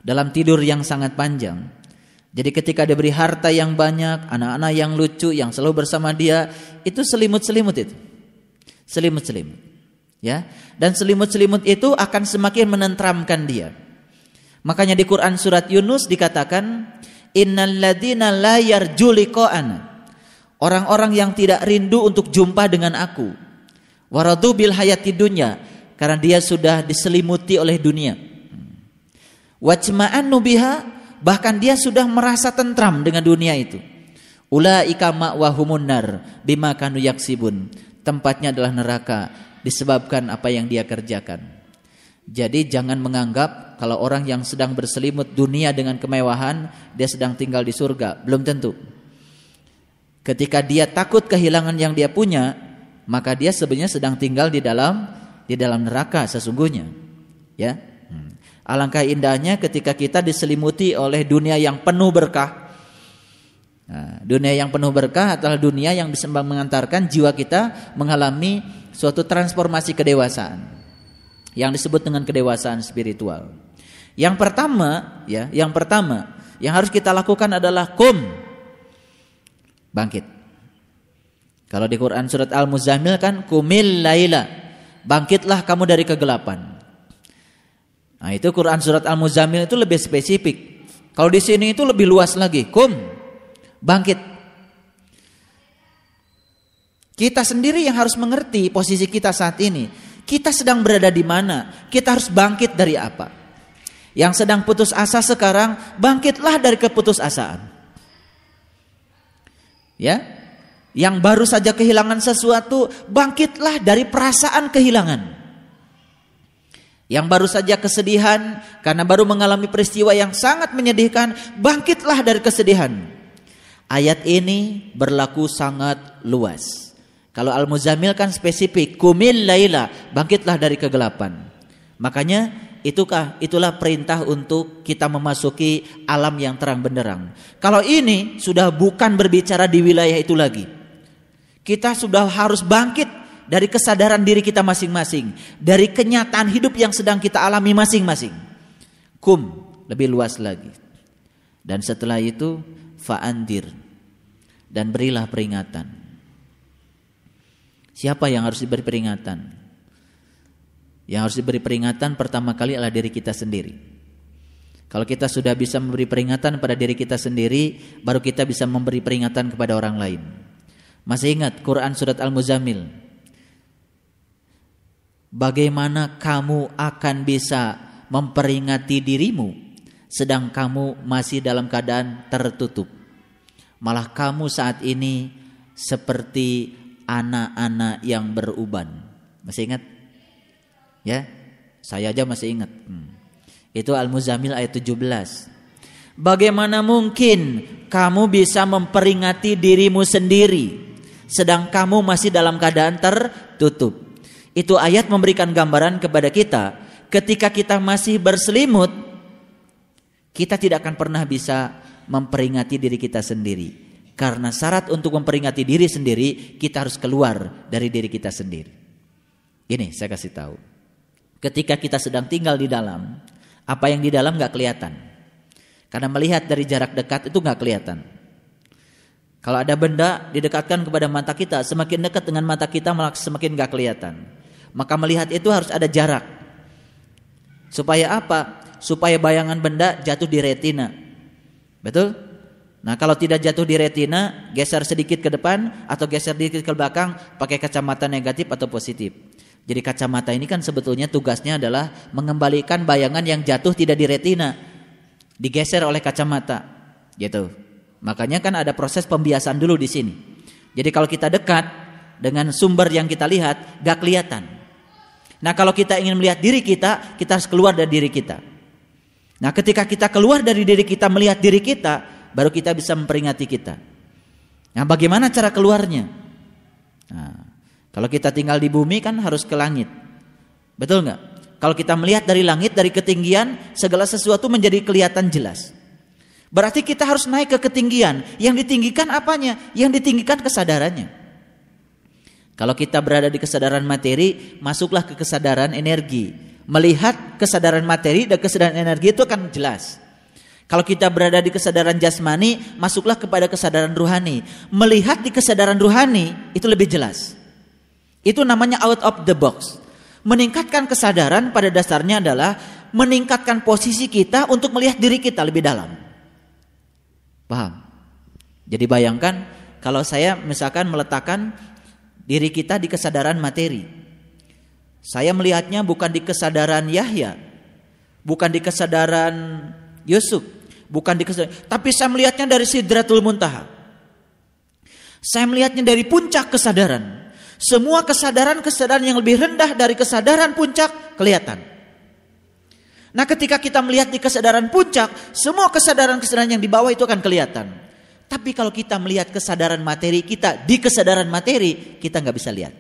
dalam tidur yang sangat panjang, jadi ketika diberi harta yang banyak, anak-anak yang lucu, yang selalu bersama dia, itu selimut-selimut itu. Selimut-selimut ya dan selimut-selimut itu akan semakin menentramkan dia makanya di Quran surat Yunus dikatakan innalladzina la yarjuliqa'ana orang-orang yang tidak rindu untuk jumpa dengan aku waradu bil hayati dunya karena dia sudah diselimuti oleh dunia wajma'an nubiha bahkan dia sudah merasa tentram dengan dunia itu ulaika ma'wahumun nar bima kanu yaksibun tempatnya adalah neraka disebabkan apa yang dia kerjakan. Jadi jangan menganggap kalau orang yang sedang berselimut dunia dengan kemewahan dia sedang tinggal di surga, belum tentu. Ketika dia takut kehilangan yang dia punya, maka dia sebenarnya sedang tinggal di dalam di dalam neraka sesungguhnya. Ya. Hmm. Alangkah indahnya ketika kita diselimuti oleh dunia yang penuh berkah. Nah, dunia yang penuh berkah adalah dunia yang bisa mengantarkan jiwa kita mengalami suatu transformasi kedewasaan yang disebut dengan kedewasaan spiritual. Yang pertama, ya, yang pertama yang harus kita lakukan adalah kum bangkit. Kalau di Quran surat Al-Muzammil kan kumil laila, bangkitlah kamu dari kegelapan. Nah, itu Quran surat Al-Muzammil itu lebih spesifik. Kalau di sini itu lebih luas lagi, kum bangkit. Kita sendiri yang harus mengerti posisi kita saat ini. Kita sedang berada di mana? Kita harus bangkit dari apa? Yang sedang putus asa sekarang, bangkitlah dari keputusasaan. Ya. Yang baru saja kehilangan sesuatu, bangkitlah dari perasaan kehilangan. Yang baru saja kesedihan karena baru mengalami peristiwa yang sangat menyedihkan, bangkitlah dari kesedihan. Ayat ini berlaku sangat luas. Kalau al muzamil kan spesifik, kumil laila, bangkitlah dari kegelapan. Makanya itukah itulah perintah untuk kita memasuki alam yang terang benderang. Kalau ini sudah bukan berbicara di wilayah itu lagi. Kita sudah harus bangkit dari kesadaran diri kita masing-masing, dari kenyataan hidup yang sedang kita alami masing-masing. Kum lebih luas lagi. Dan setelah itu fa'andir dan berilah peringatan Siapa yang harus diberi peringatan? Yang harus diberi peringatan pertama kali adalah diri kita sendiri. Kalau kita sudah bisa memberi peringatan pada diri kita sendiri, baru kita bisa memberi peringatan kepada orang lain. Masih ingat Quran surat Al-Muzammil? Bagaimana kamu akan bisa memperingati dirimu sedang kamu masih dalam keadaan tertutup? Malah kamu saat ini seperti anak-anak yang beruban. Masih ingat? Ya, saya aja masih ingat. Hmm. Itu al muzamil ayat 17. Bagaimana mungkin kamu bisa memperingati dirimu sendiri sedang kamu masih dalam keadaan tertutup? Itu ayat memberikan gambaran kepada kita ketika kita masih berselimut kita tidak akan pernah bisa memperingati diri kita sendiri. Karena syarat untuk memperingati diri sendiri, kita harus keluar dari diri kita sendiri. Ini saya kasih tahu. Ketika kita sedang tinggal di dalam, apa yang di dalam nggak kelihatan. Karena melihat dari jarak dekat itu nggak kelihatan. Kalau ada benda didekatkan kepada mata kita, semakin dekat dengan mata kita semakin nggak kelihatan. Maka melihat itu harus ada jarak. Supaya apa? Supaya bayangan benda jatuh di retina. Betul? Nah, kalau tidak jatuh di retina, geser sedikit ke depan atau geser sedikit ke belakang pakai kacamata negatif atau positif. Jadi kacamata ini kan sebetulnya tugasnya adalah mengembalikan bayangan yang jatuh tidak di retina, digeser oleh kacamata. Gitu. Makanya kan ada proses pembiasan dulu di sini. Jadi kalau kita dekat dengan sumber yang kita lihat, gak kelihatan. Nah, kalau kita ingin melihat diri kita, kita harus keluar dari diri kita. Nah, ketika kita keluar dari diri kita melihat diri kita, baru kita bisa memperingati kita. Nah, bagaimana cara keluarnya? Nah, kalau kita tinggal di bumi kan harus ke langit. Betul nggak? Kalau kita melihat dari langit, dari ketinggian, segala sesuatu menjadi kelihatan jelas. Berarti kita harus naik ke ketinggian. Yang ditinggikan apanya? Yang ditinggikan kesadarannya. Kalau kita berada di kesadaran materi, masuklah ke kesadaran energi. Melihat kesadaran materi dan kesadaran energi itu akan jelas. Kalau kita berada di kesadaran jasmani, masuklah kepada kesadaran ruhani. Melihat di kesadaran ruhani itu lebih jelas. Itu namanya out of the box. Meningkatkan kesadaran pada dasarnya adalah meningkatkan posisi kita untuk melihat diri kita lebih dalam. Paham? Jadi bayangkan kalau saya misalkan meletakkan diri kita di kesadaran materi. Saya melihatnya bukan di kesadaran Yahya, bukan di kesadaran Yusuf, bukan di kesedihan, Tapi saya melihatnya dari Sidratul Muntaha. Saya melihatnya dari puncak kesadaran. Semua kesadaran-kesadaran yang lebih rendah dari kesadaran puncak kelihatan. Nah, ketika kita melihat di kesadaran puncak, semua kesadaran-kesadaran yang di bawah itu akan kelihatan. Tapi kalau kita melihat kesadaran materi kita di kesadaran materi, kita nggak bisa lihat.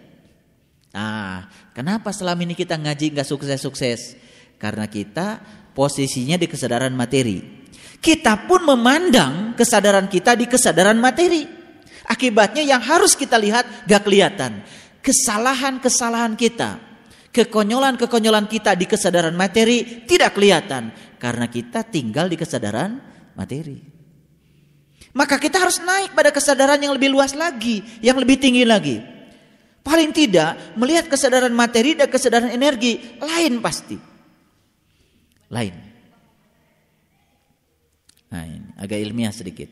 Nah, kenapa selama ini kita ngaji nggak sukses-sukses? Karena kita posisinya di kesadaran materi. Kita pun memandang kesadaran kita di kesadaran materi. Akibatnya yang harus kita lihat gak kelihatan. Kesalahan-kesalahan kita, kekonyolan-kekonyolan kita di kesadaran materi tidak kelihatan. Karena kita tinggal di kesadaran materi. Maka kita harus naik pada kesadaran yang lebih luas lagi, yang lebih tinggi lagi. Paling tidak melihat kesadaran materi dan kesadaran energi lain pasti lain. Nah, ini agak ilmiah sedikit.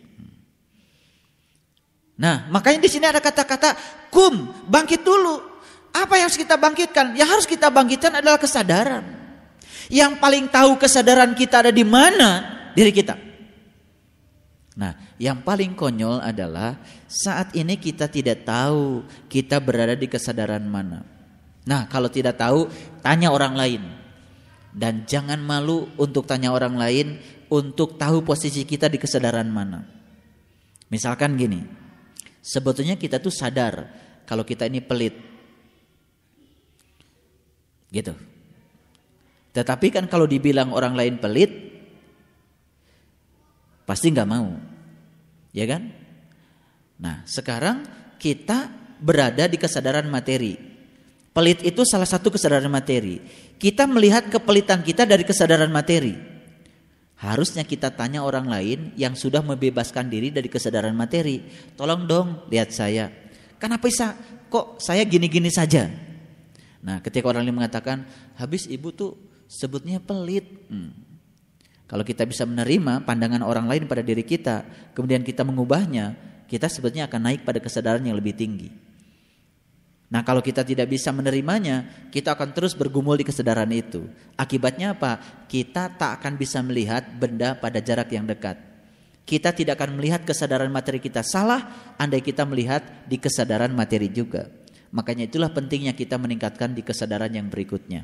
Nah, makanya di sini ada kata-kata kum, bangkit dulu. Apa yang harus kita bangkitkan? Yang harus kita bangkitkan adalah kesadaran. Yang paling tahu kesadaran kita ada di mana? Diri kita. Nah, yang paling konyol adalah saat ini kita tidak tahu kita berada di kesadaran mana. Nah, kalau tidak tahu, tanya orang lain dan jangan malu untuk tanya orang lain untuk tahu posisi kita di kesadaran mana. Misalkan gini, sebetulnya kita tuh sadar kalau kita ini pelit. Gitu. Tetapi kan kalau dibilang orang lain pelit, pasti nggak mau. Ya kan? Nah sekarang kita berada di kesadaran materi. Pelit itu salah satu kesadaran materi. Kita melihat kepelitan kita dari kesadaran materi. Harusnya kita tanya orang lain yang sudah membebaskan diri dari kesadaran materi. Tolong dong lihat saya. Kenapa bisa? Kok saya gini-gini saja? Nah ketika orang lain mengatakan, habis ibu tuh sebutnya pelit. Hmm. Kalau kita bisa menerima pandangan orang lain pada diri kita, kemudian kita mengubahnya, kita sebetulnya akan naik pada kesadaran yang lebih tinggi. Nah, kalau kita tidak bisa menerimanya, kita akan terus bergumul di kesadaran itu. Akibatnya apa? Kita tak akan bisa melihat benda pada jarak yang dekat. Kita tidak akan melihat kesadaran materi kita salah andai kita melihat di kesadaran materi juga. Makanya itulah pentingnya kita meningkatkan di kesadaran yang berikutnya.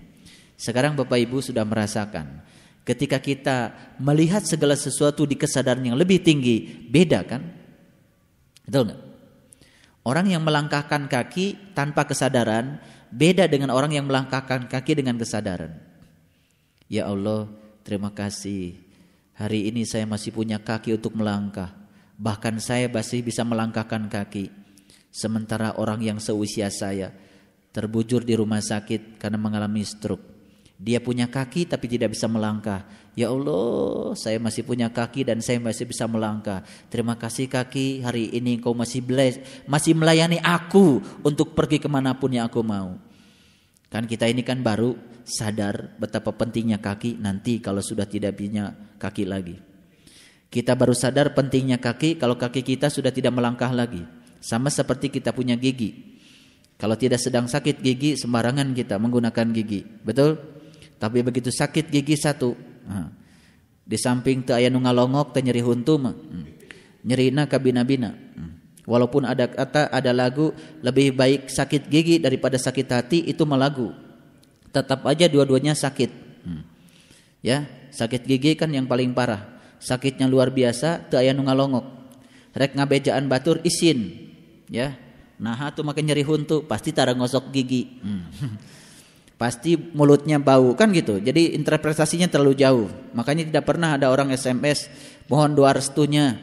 Sekarang Bapak Ibu sudah merasakan ketika kita melihat segala sesuatu di kesadaran yang lebih tinggi, beda kan? Betul nggak? Orang yang melangkahkan kaki tanpa kesadaran beda dengan orang yang melangkahkan kaki dengan kesadaran. Ya Allah, terima kasih. Hari ini saya masih punya kaki untuk melangkah. Bahkan saya masih bisa melangkahkan kaki. Sementara orang yang seusia saya terbujur di rumah sakit karena mengalami stroke. Dia punya kaki tapi tidak bisa melangkah. Ya Allah, saya masih punya kaki dan saya masih bisa melangkah. Terima kasih kaki, hari ini engkau masih belas, masih melayani aku untuk pergi kemanapun yang aku mau. Kan kita ini kan baru sadar betapa pentingnya kaki nanti kalau sudah tidak punya kaki lagi. Kita baru sadar pentingnya kaki kalau kaki kita sudah tidak melangkah lagi. Sama seperti kita punya gigi. Kalau tidak sedang sakit gigi, sembarangan kita menggunakan gigi. Betul? Tapi begitu sakit gigi satu, di samping te aya nu ngalongok te nyeri huntu mah hmm. nyerina kabina-bina hmm. walaupun ada kata ada lagu lebih baik sakit gigi daripada sakit hati itu melagu tetap aja dua-duanya sakit hmm. ya sakit gigi kan yang paling parah sakitnya luar biasa te aya nu ngalongok rek ngabejaan batur isin ya nah tuh makin nyeri huntu pasti tara ngosok gigi pasti mulutnya bau kan gitu. Jadi interpretasinya terlalu jauh. Makanya tidak pernah ada orang SMS mohon doa restunya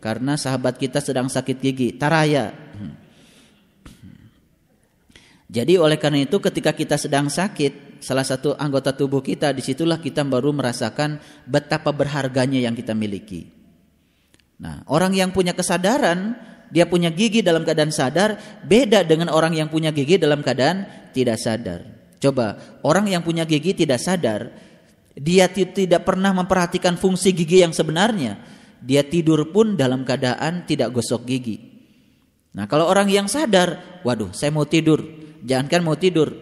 karena sahabat kita sedang sakit gigi, taraya. Jadi oleh karena itu ketika kita sedang sakit, salah satu anggota tubuh kita disitulah kita baru merasakan betapa berharganya yang kita miliki. Nah, orang yang punya kesadaran dia punya gigi dalam keadaan sadar beda dengan orang yang punya gigi dalam keadaan tidak sadar. Coba orang yang punya gigi tidak sadar, dia tidak pernah memperhatikan fungsi gigi yang sebenarnya. Dia tidur pun dalam keadaan tidak gosok gigi. Nah, kalau orang yang sadar, waduh, saya mau tidur. Jangankan mau tidur,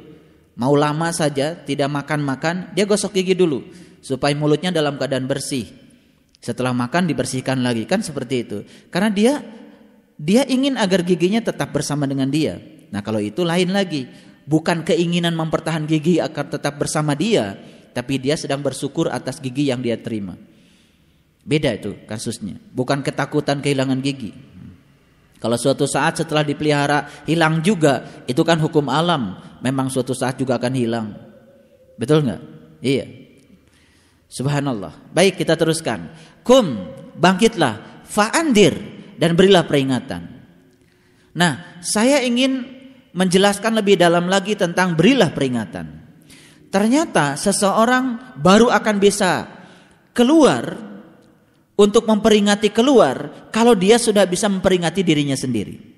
mau lama saja tidak makan-makan, dia gosok gigi dulu supaya mulutnya dalam keadaan bersih. Setelah makan dibersihkan lagi kan seperti itu. Karena dia dia ingin agar giginya tetap bersama dengan dia. Nah, kalau itu lain lagi bukan keinginan mempertahan gigi agar tetap bersama dia, tapi dia sedang bersyukur atas gigi yang dia terima. Beda itu kasusnya, bukan ketakutan kehilangan gigi. Kalau suatu saat setelah dipelihara hilang juga, itu kan hukum alam. Memang suatu saat juga akan hilang. Betul nggak? Iya. Subhanallah. Baik kita teruskan. Kum bangkitlah, fa'andir dan berilah peringatan. Nah, saya ingin menjelaskan lebih dalam lagi tentang berilah peringatan. Ternyata seseorang baru akan bisa keluar untuk memperingati keluar kalau dia sudah bisa memperingati dirinya sendiri.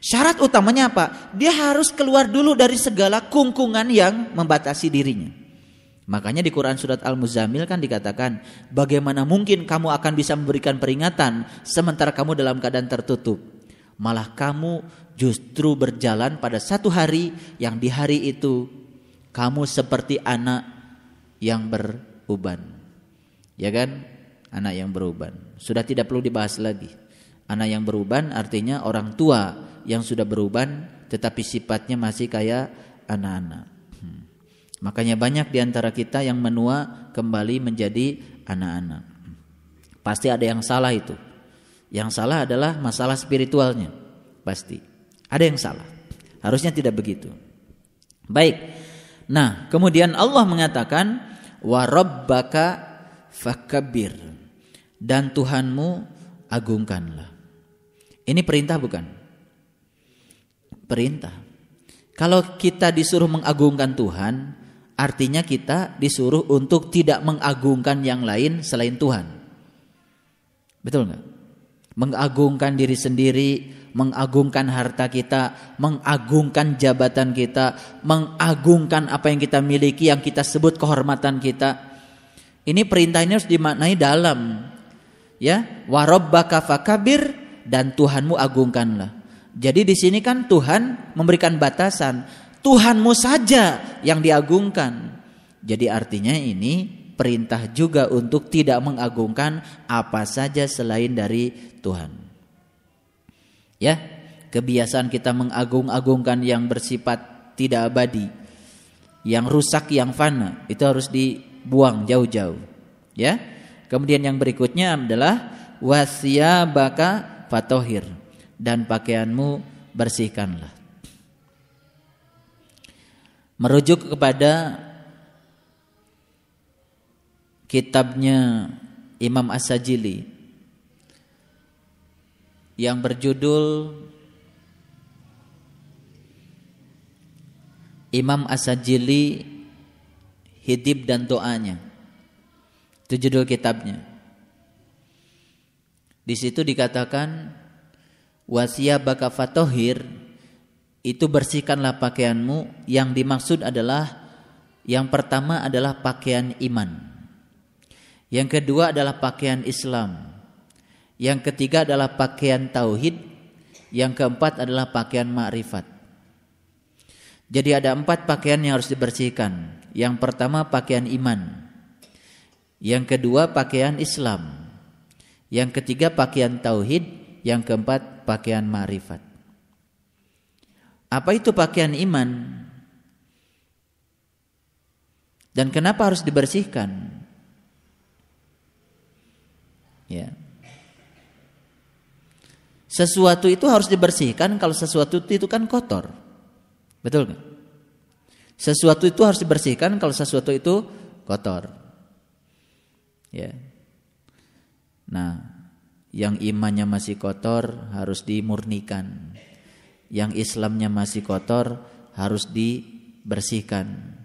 Syarat utamanya apa? Dia harus keluar dulu dari segala kungkungan yang membatasi dirinya. Makanya di Quran surat Al-Muzammil kan dikatakan, bagaimana mungkin kamu akan bisa memberikan peringatan sementara kamu dalam keadaan tertutup? Malah kamu justru berjalan pada satu hari yang di hari itu kamu seperti anak yang beruban. Ya kan? Anak yang beruban. Sudah tidak perlu dibahas lagi. Anak yang beruban artinya orang tua yang sudah beruban tetapi sifatnya masih kayak anak-anak. Hmm. Makanya banyak di antara kita yang menua kembali menjadi anak-anak. Pasti ada yang salah itu. Yang salah adalah masalah spiritualnya. Pasti. Ada yang salah. Harusnya tidak begitu. Baik. Nah, kemudian Allah mengatakan wa rabbaka dan Tuhanmu agungkanlah. Ini perintah bukan? Perintah. Kalau kita disuruh mengagungkan Tuhan, artinya kita disuruh untuk tidak mengagungkan yang lain selain Tuhan. Betul nggak? mengagungkan diri sendiri, mengagungkan harta kita, mengagungkan jabatan kita, mengagungkan apa yang kita miliki yang kita sebut kehormatan kita. Ini perintah ini harus dimaknai dalam. Ya, warabbaka fakabir dan Tuhanmu agungkanlah. Jadi di sini kan Tuhan memberikan batasan, Tuhanmu saja yang diagungkan. Jadi artinya ini perintah juga untuk tidak mengagungkan apa saja selain dari Tuhan. Ya, kebiasaan kita mengagung-agungkan yang bersifat tidak abadi, yang rusak, yang fana, itu harus dibuang jauh-jauh. Ya. Kemudian yang berikutnya adalah baka fatohir dan pakaianmu bersihkanlah. Merujuk kepada kitabnya Imam As-Sajili yang berjudul Imam As-Sajili Hidib dan Doanya. Itu judul kitabnya. Di situ dikatakan wasia baka fatohir itu bersihkanlah pakaianmu yang dimaksud adalah yang pertama adalah pakaian iman. Yang kedua adalah pakaian Islam. Yang ketiga adalah pakaian tauhid. Yang keempat adalah pakaian Ma'rifat. Jadi ada empat pakaian yang harus dibersihkan. Yang pertama pakaian iman. Yang kedua pakaian Islam. Yang ketiga pakaian tauhid. Yang keempat pakaian Ma'rifat. Apa itu pakaian iman? Dan kenapa harus dibersihkan? Ya. Sesuatu itu harus dibersihkan kalau sesuatu itu kan kotor. Betul nggak? Sesuatu itu harus dibersihkan kalau sesuatu itu kotor. Ya. Nah, yang imannya masih kotor harus dimurnikan. Yang Islamnya masih kotor harus dibersihkan.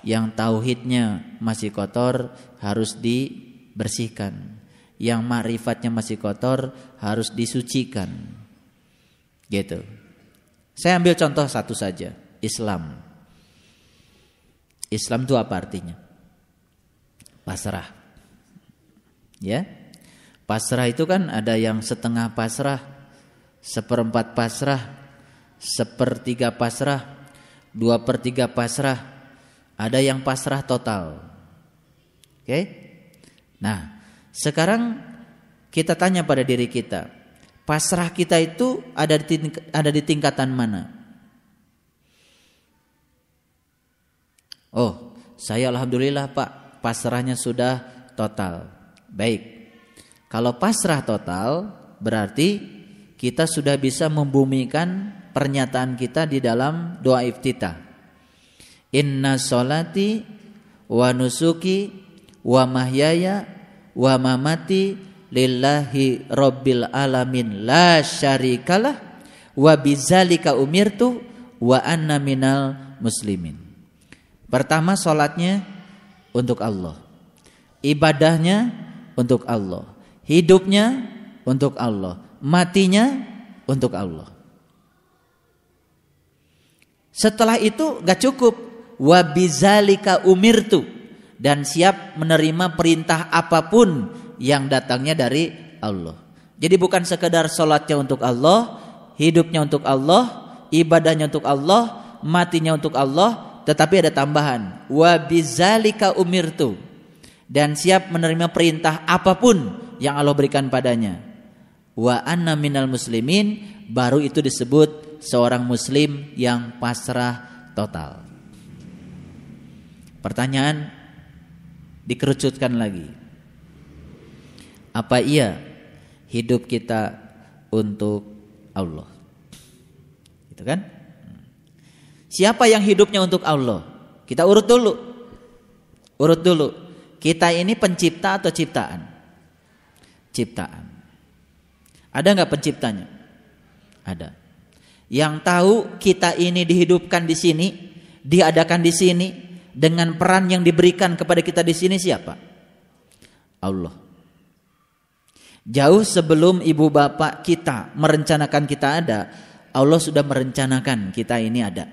Yang tauhidnya masih kotor harus dibersihkan yang makrifatnya masih kotor harus disucikan. Gitu. Saya ambil contoh satu saja, Islam. Islam itu apa artinya? Pasrah. Ya. Pasrah itu kan ada yang setengah pasrah, seperempat pasrah, sepertiga pasrah, dua pertiga pasrah, ada yang pasrah total. Oke? Okay? Nah, sekarang kita tanya pada diri kita, pasrah kita itu ada di ada di tingkatan mana? Oh, saya alhamdulillah Pak, pasrahnya sudah total. Baik. Kalau pasrah total berarti kita sudah bisa membumikan pernyataan kita di dalam doa iftitah. Inna solati wa nusuki wa mahyaya wa mamati lillahi rabbil alamin la syarikalah wa bizalika umirtu wa anna minal muslimin. Pertama salatnya untuk Allah. Ibadahnya untuk Allah. Hidupnya untuk Allah. Matinya untuk Allah. Setelah itu gak cukup. Wabizalika umirtu dan siap menerima perintah apapun yang datangnya dari Allah. Jadi bukan sekedar sholatnya untuk Allah, hidupnya untuk Allah, ibadahnya untuk Allah, matinya untuk Allah, tetapi ada tambahan wa bizalika umirtu dan siap menerima perintah apapun yang Allah berikan padanya. Wa anna minal muslimin baru itu disebut seorang muslim yang pasrah total. Pertanyaan dikerucutkan lagi. Apa iya hidup kita untuk Allah? Gitu kan? Siapa yang hidupnya untuk Allah? Kita urut dulu. Urut dulu. Kita ini pencipta atau ciptaan? Ciptaan. Ada nggak penciptanya? Ada. Yang tahu kita ini dihidupkan di sini, diadakan di sini, dengan peran yang diberikan kepada kita di sini siapa? Allah. Jauh sebelum ibu bapak kita merencanakan kita ada, Allah sudah merencanakan kita ini ada.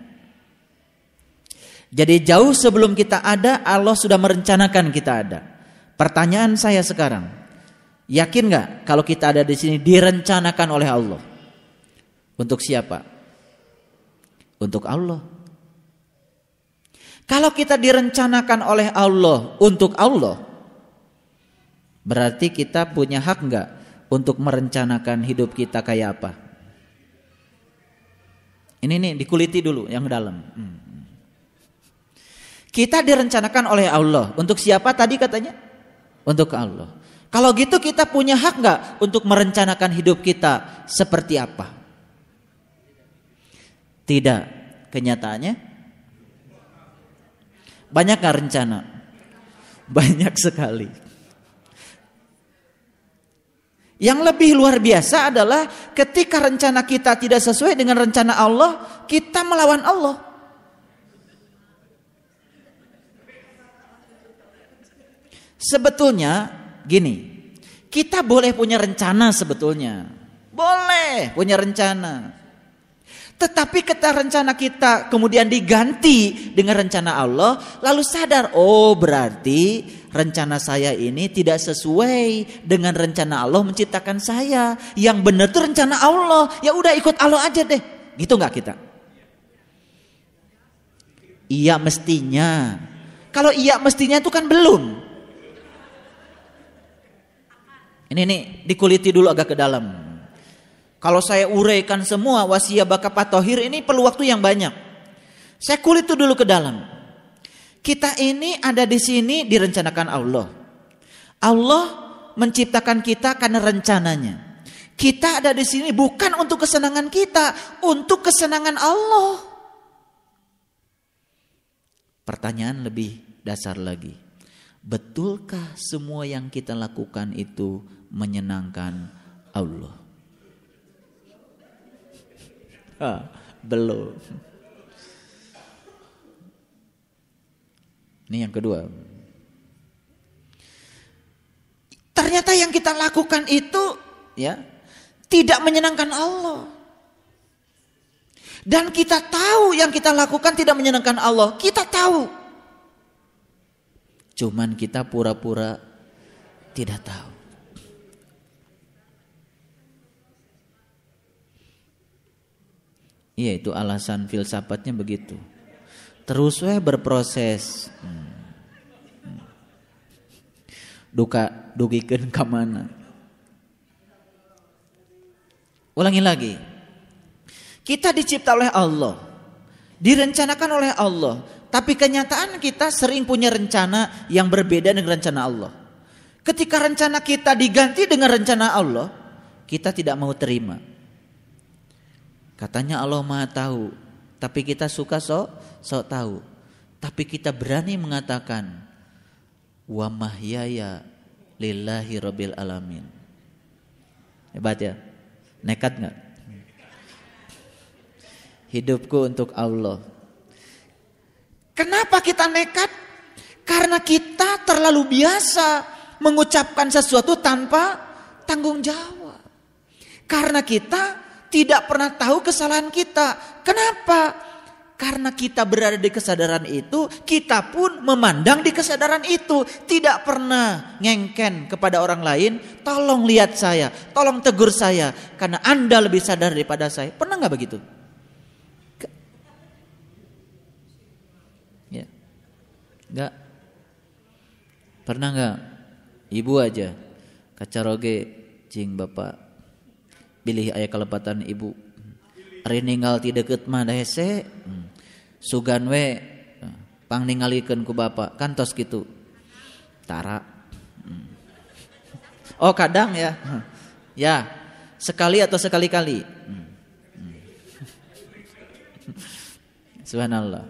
Jadi jauh sebelum kita ada, Allah sudah merencanakan kita ada. Pertanyaan saya sekarang, yakin nggak kalau kita ada di sini direncanakan oleh Allah? Untuk siapa? Untuk Allah. Kalau kita direncanakan oleh Allah untuk Allah, berarti kita punya hak nggak untuk merencanakan hidup kita kayak apa? Ini nih dikuliti dulu yang dalam. Hmm. Kita direncanakan oleh Allah untuk siapa tadi katanya? Untuk Allah. Kalau gitu kita punya hak nggak untuk merencanakan hidup kita seperti apa? Tidak. Kenyataannya banyak gak rencana? Banyak sekali. Yang lebih luar biasa adalah ketika rencana kita tidak sesuai dengan rencana Allah, kita melawan Allah. Sebetulnya gini, kita boleh punya rencana sebetulnya. Boleh punya rencana. Tetapi kita rencana kita kemudian diganti dengan rencana Allah, lalu sadar, oh berarti rencana saya ini tidak sesuai dengan rencana Allah menciptakan saya. Yang benar itu rencana Allah. Ya udah ikut Allah aja deh. Gitu nggak kita? Iya mestinya. Kalau iya mestinya itu kan belum. Ini nih dikuliti dulu agak ke dalam. Kalau saya uraikan semua wasia bakapa tohir ini perlu waktu yang banyak. Saya kulit itu dulu ke dalam. Kita ini ada di sini direncanakan Allah. Allah menciptakan kita karena rencananya. Kita ada di sini bukan untuk kesenangan kita, untuk kesenangan Allah. Pertanyaan lebih dasar lagi. Betulkah semua yang kita lakukan itu menyenangkan Allah? Belum. Ini yang kedua. Ternyata yang kita lakukan itu ya tidak menyenangkan Allah. Dan kita tahu yang kita lakukan tidak menyenangkan Allah. Kita tahu. Cuman kita pura-pura tidak tahu. Iya itu alasan filsafatnya begitu. Terus weh berproses. Hmm. hmm. Duka dugikan ke mana? Ulangi lagi. Kita dicipta oleh Allah. Direncanakan oleh Allah. Tapi kenyataan kita sering punya rencana yang berbeda dengan rencana Allah. Ketika rencana kita diganti dengan rencana Allah, kita tidak mau terima. Katanya Allah Maha Tahu, tapi kita suka sok sok tahu. Tapi kita berani mengatakan wa mahyaya lillahi rabbil alamin. Hebat ya? Nekat nggak? Hidupku untuk Allah. Kenapa kita nekat? Karena kita terlalu biasa mengucapkan sesuatu tanpa tanggung jawab. Karena kita tidak pernah tahu kesalahan kita. Kenapa? Karena kita berada di kesadaran itu, kita pun memandang di kesadaran itu. Tidak pernah ngengken kepada orang lain, tolong lihat saya, tolong tegur saya. Karena Anda lebih sadar daripada saya. Pernah nggak begitu? Ya. Nggak? Pernah nggak? Ibu aja, kacaroge, cing bapak, bilih ayah kelepatan ibu Riningal ti deket mah hese sugan we pang ningalikeun ku bapak kantos gitu tara oh kadang ya ya sekali atau sekali-kali subhanallah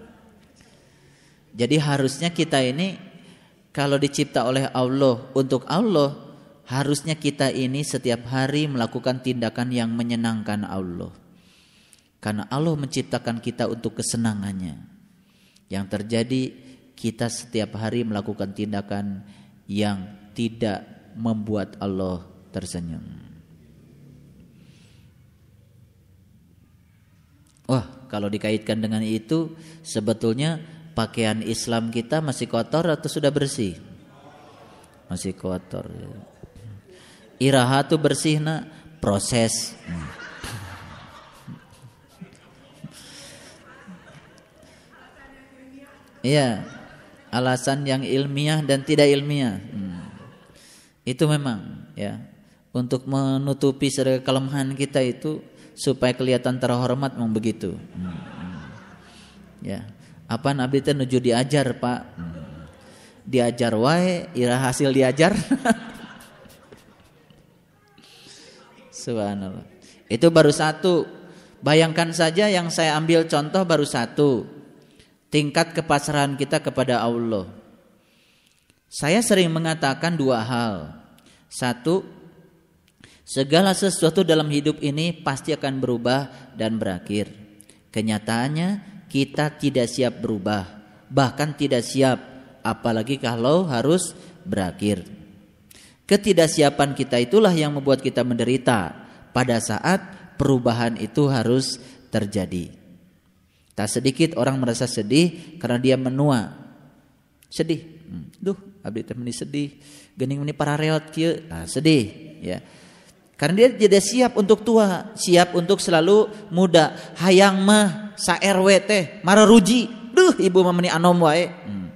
jadi harusnya kita ini kalau dicipta oleh Allah untuk Allah Harusnya kita ini setiap hari melakukan tindakan yang menyenangkan Allah. Karena Allah menciptakan kita untuk kesenangannya. Yang terjadi kita setiap hari melakukan tindakan yang tidak membuat Allah tersenyum. Wah, kalau dikaitkan dengan itu sebetulnya pakaian Islam kita masih kotor atau sudah bersih? Masih kotor. Ya iraha irahatu bersihna proses Iya, alasan yang ilmiah dan tidak ilmiah. Hmm. Itu memang ya untuk menutupi segala kelemahan kita itu supaya kelihatan terhormat memang begitu. Hmm. Ya, apa nabi itu nuju diajar, Pak? Hmm. Diajar wae, ira hasil diajar. Subhanallah. Itu baru satu. Bayangkan saja yang saya ambil contoh baru satu. Tingkat kepasrahan kita kepada Allah. Saya sering mengatakan dua hal. Satu, segala sesuatu dalam hidup ini pasti akan berubah dan berakhir. Kenyataannya kita tidak siap berubah, bahkan tidak siap apalagi kalau harus berakhir. Ketidaksiapan kita itulah yang membuat kita menderita pada saat perubahan itu harus terjadi. Tak sedikit orang merasa sedih karena dia menua. Sedih. Hmm. Duh, abdi teh sedih. Gening meni parareot kieu. Nah, sedih ya. Karena dia tidak siap untuk tua, siap untuk selalu muda. Hayang mah sa RW teh mareruji. Duh, ibu mah meni anom wae. Hmm.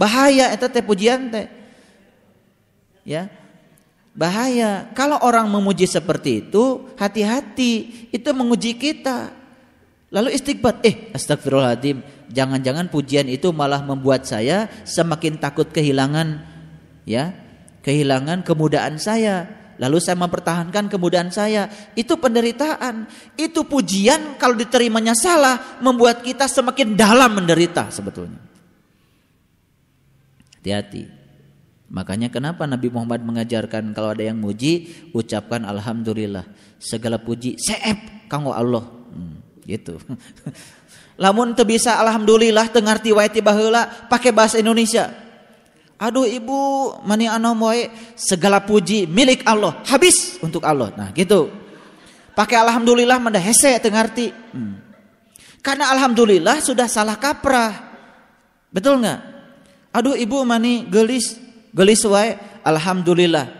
Bahaya eta teh pujian teh ya bahaya kalau orang memuji seperti itu hati-hati itu menguji kita lalu istighfar eh astagfirullahaladzim jangan-jangan pujian itu malah membuat saya semakin takut kehilangan ya kehilangan kemudaan saya lalu saya mempertahankan kemudaan saya. Itu penderitaan, itu pujian kalau diterimanya salah membuat kita semakin dalam menderita sebetulnya. Hati-hati. Makanya kenapa Nabi Muhammad mengajarkan kalau ada yang muji ucapkan alhamdulillah. Segala puji seep kanggo Allah. Hmm, gitu. Lamun teu bisa alhamdulillah teu ngarti wae ti baheula pakai bahasa Indonesia. Aduh ibu, mani anom wae segala puji milik Allah, habis untuk Allah. Nah, gitu. Pakai alhamdulillah mah hese teu ngarti. Hmm. Karena alhamdulillah sudah salah kaprah. Betul nggak? Aduh ibu mani gelis Gelis wae alhamdulillah.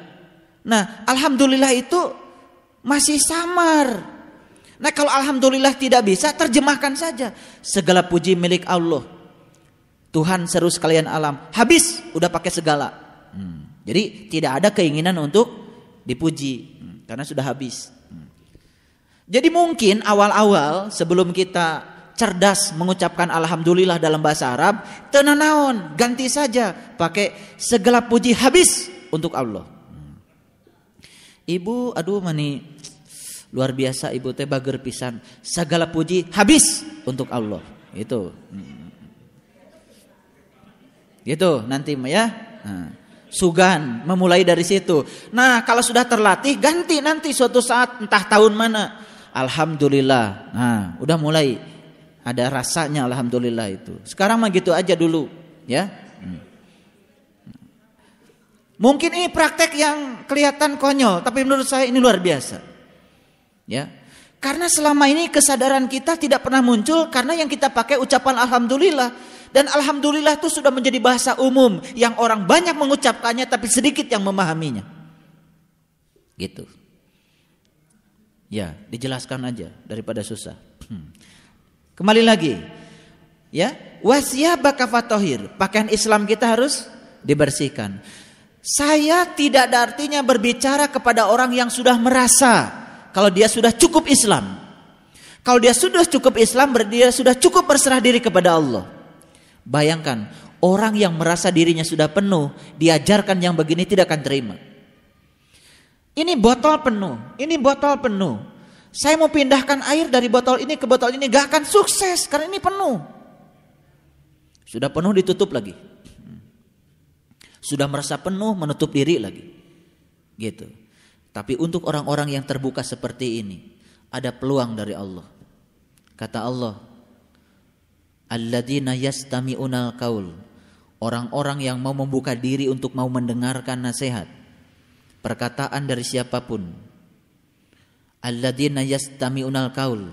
Nah, alhamdulillah itu masih samar. Nah, kalau alhamdulillah tidak bisa terjemahkan saja segala puji milik Allah. Tuhan seru sekalian alam. Habis udah pakai segala. Hmm. Jadi tidak ada keinginan untuk dipuji hmm. karena sudah habis. Hmm. Jadi mungkin awal-awal sebelum kita cerdas mengucapkan alhamdulillah dalam bahasa Arab, tenanaon ganti saja pakai segala puji habis untuk Allah. Ibu, aduh mani luar biasa ibu teh bager pisan. Segala puji habis untuk Allah. Itu. Gitu nanti ya. Nah, sugan memulai dari situ. Nah, kalau sudah terlatih ganti nanti suatu saat entah tahun mana. Alhamdulillah. Nah, udah mulai ada rasanya alhamdulillah itu. Sekarang mah gitu aja dulu, ya. Mungkin ini praktek yang kelihatan konyol, tapi menurut saya ini luar biasa. Ya. Karena selama ini kesadaran kita tidak pernah muncul karena yang kita pakai ucapan alhamdulillah dan alhamdulillah itu sudah menjadi bahasa umum yang orang banyak mengucapkannya tapi sedikit yang memahaminya. Gitu. Ya, dijelaskan aja daripada susah. Hmm. Kembali lagi. Ya, wasyabaka fatohir. Pakaian Islam kita harus dibersihkan. Saya tidak ada artinya berbicara kepada orang yang sudah merasa kalau dia sudah cukup Islam. Kalau dia sudah cukup Islam, dia sudah cukup berserah diri kepada Allah. Bayangkan, orang yang merasa dirinya sudah penuh, diajarkan yang begini tidak akan terima. Ini botol penuh, ini botol penuh. Saya mau pindahkan air dari botol ini ke botol ini gak akan sukses karena ini penuh. Sudah penuh ditutup lagi. Sudah merasa penuh menutup diri lagi. Gitu. Tapi untuk orang-orang yang terbuka seperti ini ada peluang dari Allah. Kata Allah, "Alladzina yastami'unal kaul Orang-orang yang mau membuka diri untuk mau mendengarkan nasihat, perkataan dari siapapun, alladzina yastami'unal kaul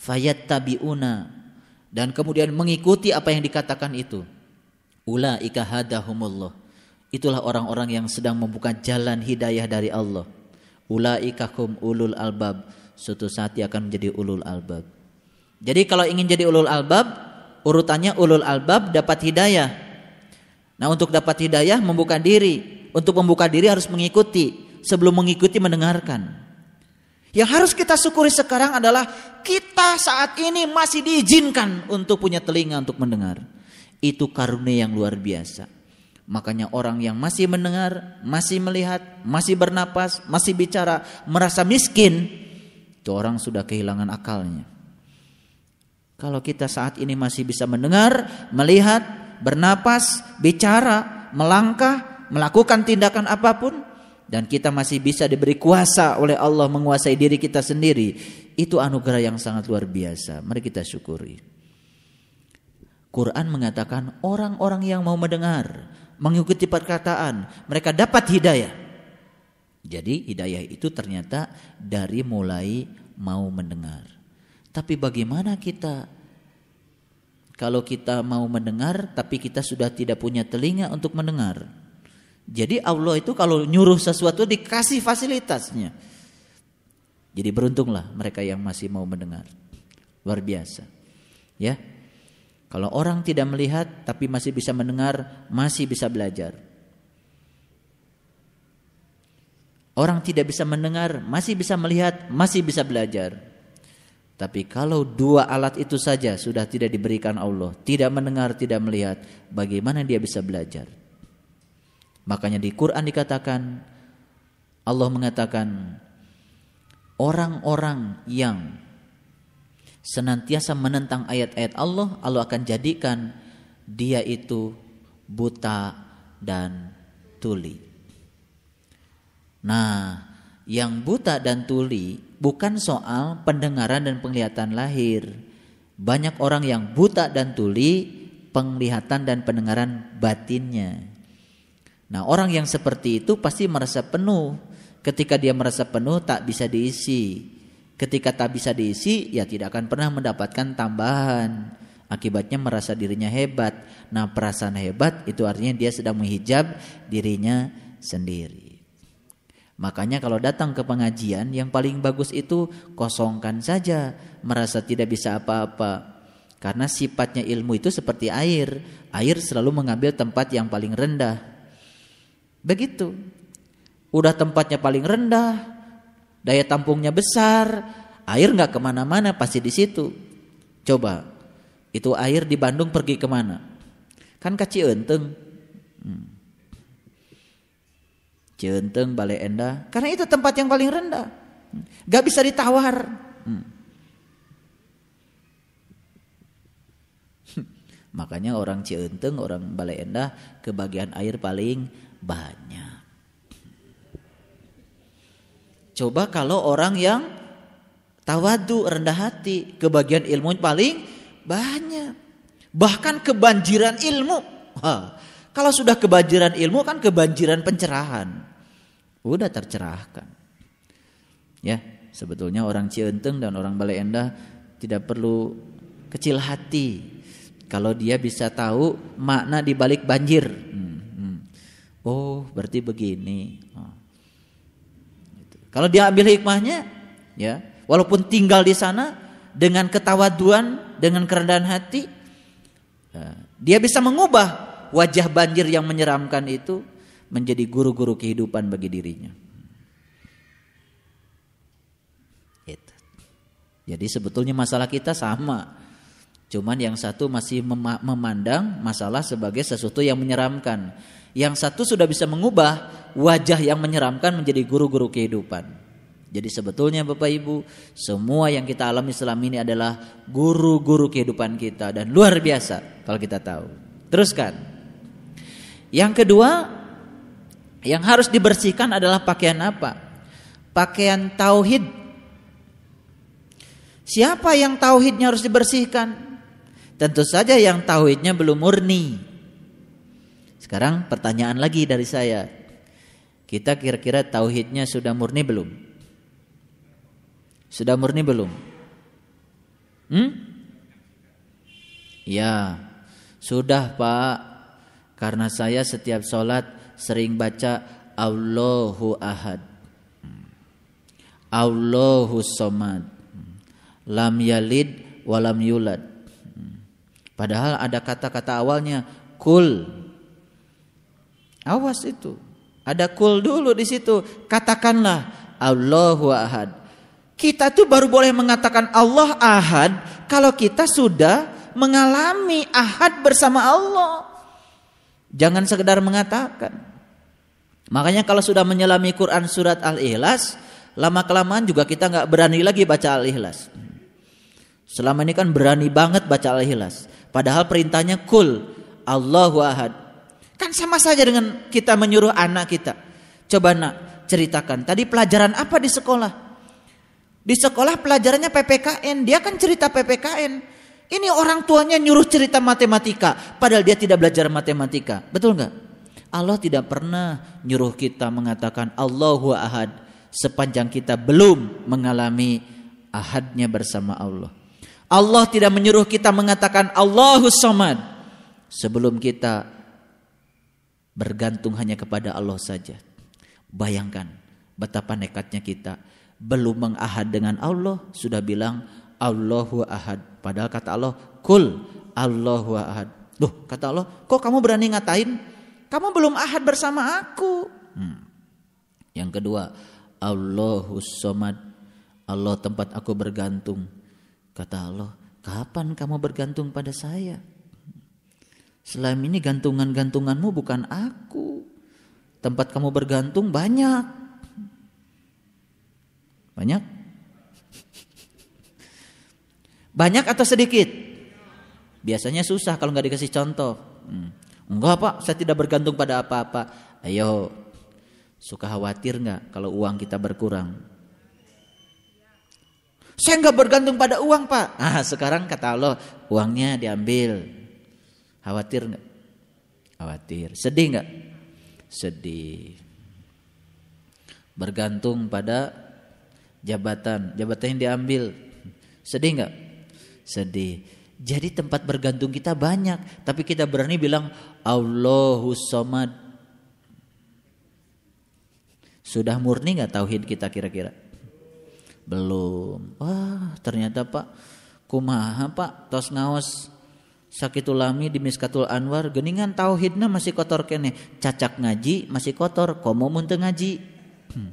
fayattabi'una dan kemudian mengikuti apa yang dikatakan itu ulaika hadahumullah itulah orang-orang yang sedang membuka jalan hidayah dari Allah ulaika hum ulul albab suatu saat dia akan menjadi ulul albab jadi kalau ingin jadi ulul albab urutannya ulul albab dapat hidayah nah untuk dapat hidayah membuka diri untuk membuka diri harus mengikuti sebelum mengikuti mendengarkan yang harus kita syukuri sekarang adalah kita saat ini masih diizinkan untuk punya telinga untuk mendengar. Itu karunia yang luar biasa. Makanya orang yang masih mendengar, masih melihat, masih bernapas, masih bicara, merasa miskin, itu orang sudah kehilangan akalnya. Kalau kita saat ini masih bisa mendengar, melihat, bernapas, bicara, melangkah, melakukan tindakan apapun, dan kita masih bisa diberi kuasa oleh Allah menguasai diri kita sendiri, itu anugerah yang sangat luar biasa. Mari kita syukuri. Quran mengatakan orang-orang yang mau mendengar, mengikuti perkataan, mereka dapat hidayah. Jadi hidayah itu ternyata dari mulai mau mendengar. Tapi bagaimana kita kalau kita mau mendengar tapi kita sudah tidak punya telinga untuk mendengar? Jadi Allah itu kalau nyuruh sesuatu dikasih fasilitasnya. Jadi beruntunglah mereka yang masih mau mendengar. Luar biasa. Ya. Kalau orang tidak melihat tapi masih bisa mendengar, masih bisa belajar. Orang tidak bisa mendengar, masih bisa melihat, masih bisa belajar. Tapi kalau dua alat itu saja sudah tidak diberikan Allah, tidak mendengar, tidak melihat, bagaimana dia bisa belajar? Makanya di Quran dikatakan Allah mengatakan orang-orang yang senantiasa menentang ayat-ayat Allah, Allah akan jadikan dia itu buta dan tuli. Nah, yang buta dan tuli bukan soal pendengaran dan penglihatan lahir. Banyak orang yang buta dan tuli penglihatan dan pendengaran batinnya. Nah, orang yang seperti itu pasti merasa penuh. Ketika dia merasa penuh tak bisa diisi. Ketika tak bisa diisi, ya tidak akan pernah mendapatkan tambahan. Akibatnya merasa dirinya hebat. Nah, perasaan hebat itu artinya dia sedang menghijab dirinya sendiri. Makanya kalau datang ke pengajian yang paling bagus itu kosongkan saja, merasa tidak bisa apa-apa. Karena sifatnya ilmu itu seperti air. Air selalu mengambil tempat yang paling rendah Begitu. Udah tempatnya paling rendah, daya tampungnya besar, air nggak kemana-mana pasti di situ. Coba, itu air di Bandung pergi kemana? Kan kaci enteng, Hmm. Cienteng, Balai Endah. Karena itu tempat yang paling rendah. Hmm. Gak bisa ditawar. Hmm. Makanya orang Cienteng, orang Balai Endah kebagian air paling banyak. Coba kalau orang yang tawadu rendah hati, kebagian ilmu paling banyak. Bahkan kebanjiran ilmu. Ha. Kalau sudah kebanjiran ilmu kan kebanjiran pencerahan. Udah tercerahkan. Ya, sebetulnya orang Cienteng dan orang Balai Endah tidak perlu kecil hati kalau dia bisa tahu makna di balik banjir. Hmm. Oh, berarti begini. Ah. Gitu. Kalau dia ambil hikmahnya, ya, walaupun tinggal di sana dengan ketawaduan, dengan kerendahan hati, ya, dia bisa mengubah wajah banjir yang menyeramkan itu menjadi guru-guru kehidupan bagi dirinya. Itu. Jadi sebetulnya masalah kita sama. Cuman yang satu masih memandang masalah sebagai sesuatu yang menyeramkan yang satu sudah bisa mengubah wajah yang menyeramkan menjadi guru-guru kehidupan. Jadi sebetulnya Bapak Ibu, semua yang kita alami selama ini adalah guru-guru kehidupan kita dan luar biasa kalau kita tahu. Teruskan. Yang kedua, yang harus dibersihkan adalah pakaian apa? Pakaian tauhid. Siapa yang tauhidnya harus dibersihkan? Tentu saja yang tauhidnya belum murni, sekarang pertanyaan lagi dari saya. Kita kira-kira tauhidnya sudah murni belum? Sudah murni belum? Hmm? Ya, sudah Pak. Karena saya setiap sholat sering baca Allahu Ahad. Allahu Somad. Lam Yalid walam Yulad. Hmm. Padahal ada kata-kata awalnya kul Awas itu. Ada kul dulu di situ. Katakanlah Allahu ahad. Kita tuh baru boleh mengatakan Allah ahad kalau kita sudah mengalami ahad bersama Allah. Jangan sekedar mengatakan. Makanya kalau sudah menyelami Quran surat Al-Ikhlas, lama kelamaan juga kita nggak berani lagi baca Al-Ikhlas. Selama ini kan berani banget baca Al-Ikhlas. Padahal perintahnya kul Allahu ahad. Kan sama saja dengan kita menyuruh anak kita. Coba nak ceritakan. Tadi pelajaran apa di sekolah? Di sekolah pelajarannya PPKN. Dia kan cerita PPKN. Ini orang tuanya nyuruh cerita matematika. Padahal dia tidak belajar matematika. Betul nggak? Allah tidak pernah nyuruh kita mengatakan Allahu ahad. Sepanjang kita belum mengalami ahadnya bersama Allah. Allah tidak menyuruh kita mengatakan Allahu samad. Sebelum kita bergantung hanya kepada Allah saja. Bayangkan betapa nekatnya kita belum mengahad dengan Allah sudah bilang Allahu ahad. Padahal kata Allah kul Allahu ahad. Loh kata Allah kok kamu berani ngatain kamu belum ahad bersama aku. Hmm. Yang kedua Allahu somad. Allah tempat aku bergantung. Kata Allah kapan kamu bergantung pada saya? Selama ini gantungan-gantunganmu bukan aku. Tempat kamu bergantung banyak. Banyak? Banyak atau sedikit? Biasanya susah kalau nggak dikasih contoh. Hmm. Enggak pak, saya tidak bergantung pada apa-apa. Ayo, suka khawatir nggak kalau uang kita berkurang? Saya nggak bergantung pada uang pak. Ah sekarang kata Allah uangnya diambil, Khawatir nggak? Khawatir. Sedih nggak? Sedih. Bergantung pada jabatan, jabatan yang diambil. Sedih nggak? Sedih. Jadi tempat bergantung kita banyak, tapi kita berani bilang Allahu Somad. Sudah murni nggak tauhid kita kira-kira? Belum. Wah, ternyata Pak kumaha Pak tos ngawas sakitulami di Miskatul Anwar geningan tauhidna masih kotor kene cacak ngaji masih kotor komo munteu ngaji hmm.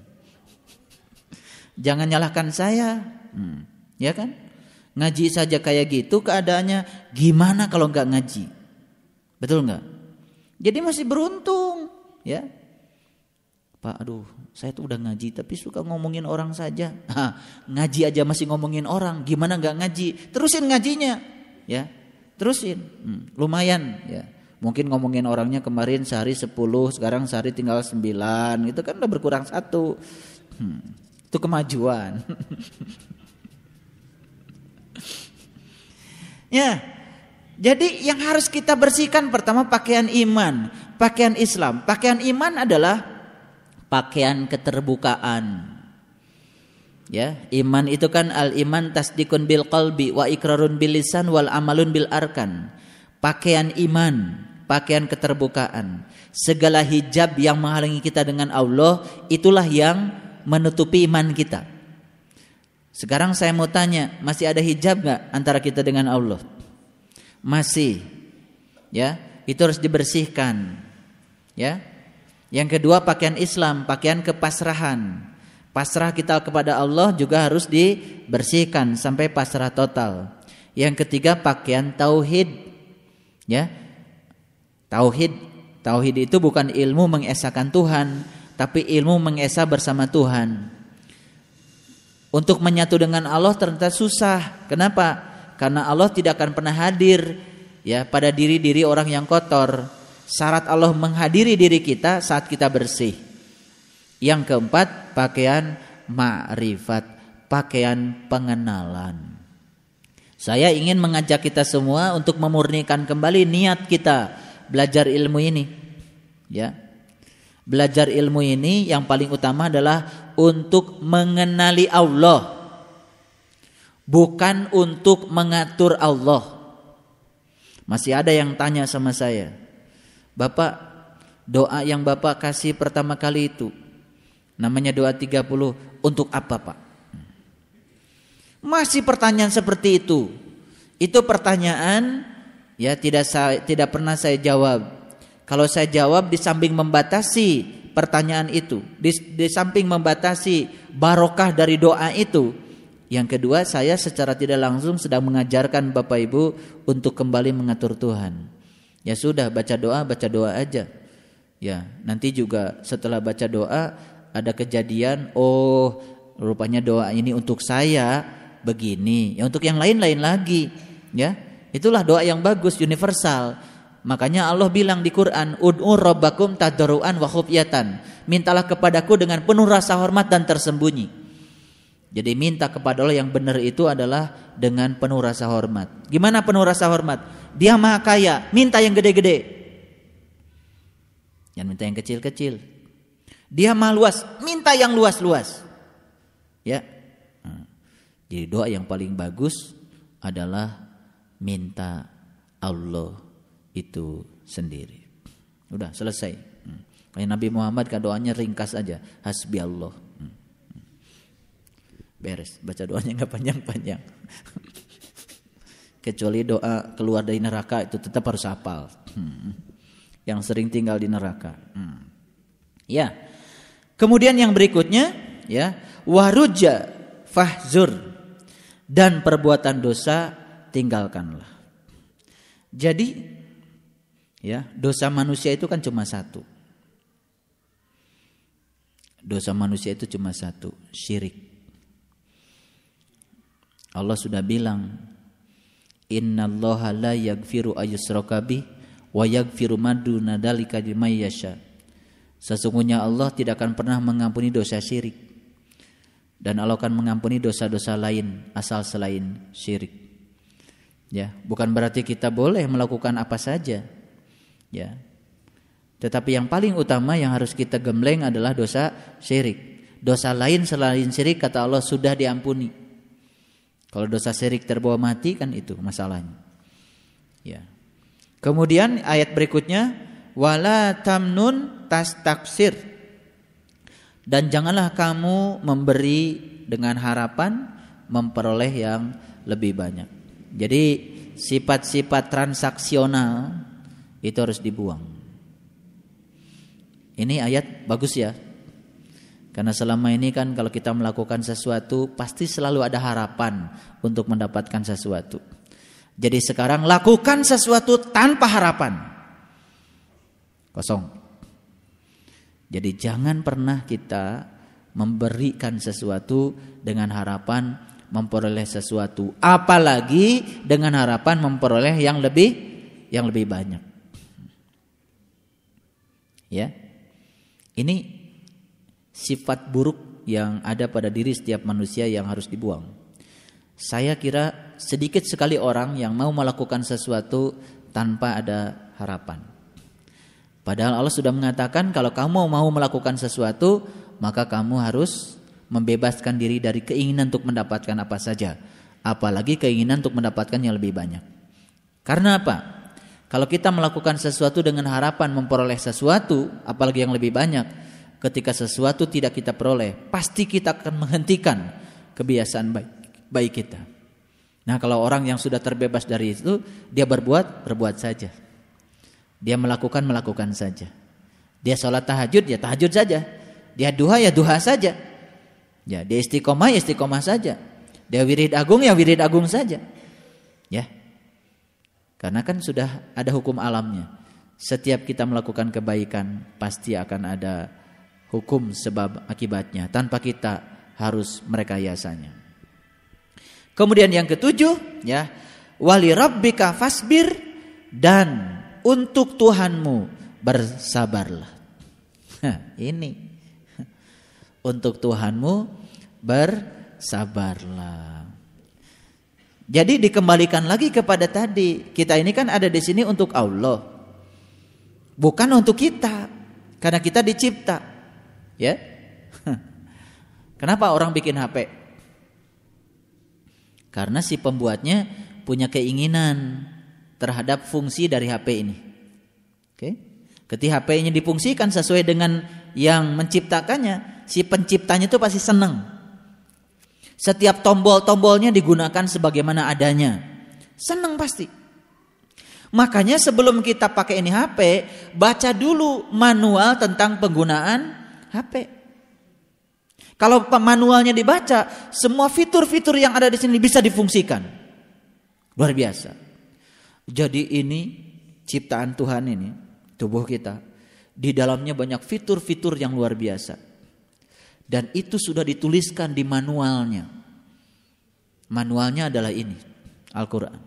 jangan nyalahkan saya hmm. ya kan ngaji saja kayak gitu keadaannya gimana kalau nggak ngaji betul nggak jadi masih beruntung ya Pak, aduh, saya tuh udah ngaji tapi suka ngomongin orang saja. Hah, ngaji aja masih ngomongin orang, gimana nggak ngaji? Terusin ngajinya, ya terusin hmm, lumayan ya mungkin ngomongin orangnya kemarin sehari sepuluh, sekarang sehari tinggal sembilan, itu kan udah berkurang satu hmm, itu kemajuan ya jadi yang harus kita bersihkan pertama pakaian iman pakaian Islam pakaian iman adalah pakaian keterbukaan Ya, iman itu kan al iman tasdikun bil qalbi wa ikrarun bil lisan wal amalun bil arkan. Pakaian iman, pakaian keterbukaan. Segala hijab yang menghalangi kita dengan Allah itulah yang menutupi iman kita. Sekarang saya mau tanya, masih ada hijab nggak antara kita dengan Allah? Masih. Ya, itu harus dibersihkan. Ya. Yang kedua pakaian Islam, pakaian kepasrahan. Pasrah kita kepada Allah juga harus dibersihkan sampai pasrah total. Yang ketiga pakaian tauhid. Ya. Tauhid. Tauhid itu bukan ilmu mengesahkan Tuhan, tapi ilmu mengesah bersama Tuhan. Untuk menyatu dengan Allah ternyata susah. Kenapa? Karena Allah tidak akan pernah hadir ya pada diri-diri orang yang kotor. Syarat Allah menghadiri diri kita saat kita bersih. Yang keempat, pakaian ma'rifat pakaian pengenalan. Saya ingin mengajak kita semua untuk memurnikan kembali niat kita belajar ilmu ini. Ya. Belajar ilmu ini yang paling utama adalah untuk mengenali Allah. Bukan untuk mengatur Allah. Masih ada yang tanya sama saya. Bapak, doa yang Bapak kasih pertama kali itu Namanya doa 30 untuk apa Pak? Masih pertanyaan seperti itu. Itu pertanyaan ya tidak saya, tidak pernah saya jawab. Kalau saya jawab di samping membatasi pertanyaan itu, di, di samping membatasi barokah dari doa itu, yang kedua saya secara tidak langsung sedang mengajarkan Bapak Ibu untuk kembali mengatur Tuhan. Ya sudah baca doa, baca doa aja. Ya, nanti juga setelah baca doa ada kejadian oh rupanya doa ini untuk saya begini ya untuk yang lain lain lagi ya itulah doa yang bagus universal makanya Allah bilang di Quran udhu robbakum tadruan wa khufyatan mintalah kepadaku dengan penuh rasa hormat dan tersembunyi jadi minta kepada Allah yang benar itu adalah dengan penuh rasa hormat. Gimana penuh rasa hormat? Dia maha kaya, minta yang gede-gede. Jangan minta yang kecil-kecil. Dia mah luas, minta yang luas-luas. Ya. Hmm. Jadi doa yang paling bagus adalah minta Allah itu sendiri. Udah selesai. Hmm. Kayak Nabi Muhammad kan doanya ringkas aja, hasbi Allah. Hmm. Beres, baca doanya nggak panjang-panjang. Kecuali doa keluar dari neraka itu tetap harus hafal. Yang sering tinggal di neraka. Ya, Kemudian yang berikutnya ya, waruja fahzur dan perbuatan dosa tinggalkanlah. Jadi ya, dosa manusia itu kan cuma satu. Dosa manusia itu cuma satu, syirik. Allah sudah bilang, "Innallaha la yaghfiru ayyushraka bih wa yaghfiru ma duna dzalika yasha'." Sesungguhnya Allah tidak akan pernah mengampuni dosa syirik dan Allah akan mengampuni dosa-dosa lain asal selain syirik. Ya, bukan berarti kita boleh melakukan apa saja. Ya. Tetapi yang paling utama yang harus kita gembleng adalah dosa syirik. Dosa lain selain syirik kata Allah sudah diampuni. Kalau dosa syirik terbawa mati kan itu masalahnya. Ya. Kemudian ayat berikutnya wala tamnun atas tafsir dan janganlah kamu memberi dengan harapan memperoleh yang lebih banyak. Jadi sifat-sifat transaksional itu harus dibuang. Ini ayat bagus ya. Karena selama ini kan kalau kita melakukan sesuatu pasti selalu ada harapan untuk mendapatkan sesuatu. Jadi sekarang lakukan sesuatu tanpa harapan. Kosong. Jadi jangan pernah kita memberikan sesuatu dengan harapan memperoleh sesuatu, apalagi dengan harapan memperoleh yang lebih yang lebih banyak. Ya. Ini sifat buruk yang ada pada diri setiap manusia yang harus dibuang. Saya kira sedikit sekali orang yang mau melakukan sesuatu tanpa ada harapan. Padahal Allah sudah mengatakan kalau kamu mau melakukan sesuatu, maka kamu harus membebaskan diri dari keinginan untuk mendapatkan apa saja, apalagi keinginan untuk mendapatkan yang lebih banyak. Karena apa? Kalau kita melakukan sesuatu dengan harapan memperoleh sesuatu, apalagi yang lebih banyak, ketika sesuatu tidak kita peroleh, pasti kita akan menghentikan kebiasaan baik, baik kita. Nah, kalau orang yang sudah terbebas dari itu, dia berbuat, berbuat saja. Dia melakukan melakukan saja. Dia sholat tahajud ya tahajud saja. Dia duha ya duha saja. Ya dia istiqomah ya istiqomah saja. Dia wirid agung ya wirid agung saja. Ya. Karena kan sudah ada hukum alamnya. Setiap kita melakukan kebaikan pasti akan ada hukum sebab akibatnya tanpa kita harus merekayasanya. Kemudian yang ketujuh ya, wali rabbika fasbir dan untuk Tuhanmu bersabarlah. Hah, ini untuk Tuhanmu bersabarlah. Jadi dikembalikan lagi kepada tadi. Kita ini kan ada di sini untuk Allah. Bukan untuk kita. Karena kita dicipta. Ya. Kenapa orang bikin HP? Karena si pembuatnya punya keinginan terhadap fungsi dari HP ini. Oke. Ketika HP-nya difungsikan sesuai dengan yang menciptakannya, si penciptanya itu pasti senang. Setiap tombol-tombolnya digunakan sebagaimana adanya. Senang pasti. Makanya sebelum kita pakai ini HP, baca dulu manual tentang penggunaan HP. Kalau manualnya dibaca, semua fitur-fitur yang ada di sini bisa difungsikan. Luar biasa. Jadi ini ciptaan Tuhan ini, tubuh kita, di dalamnya banyak fitur-fitur yang luar biasa. Dan itu sudah dituliskan di manualnya. Manualnya adalah ini, Al-Qur'an.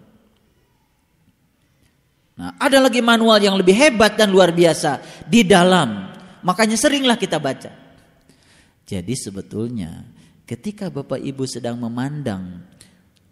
Nah, ada lagi manual yang lebih hebat dan luar biasa di dalam. Makanya seringlah kita baca. Jadi sebetulnya ketika Bapak Ibu sedang memandang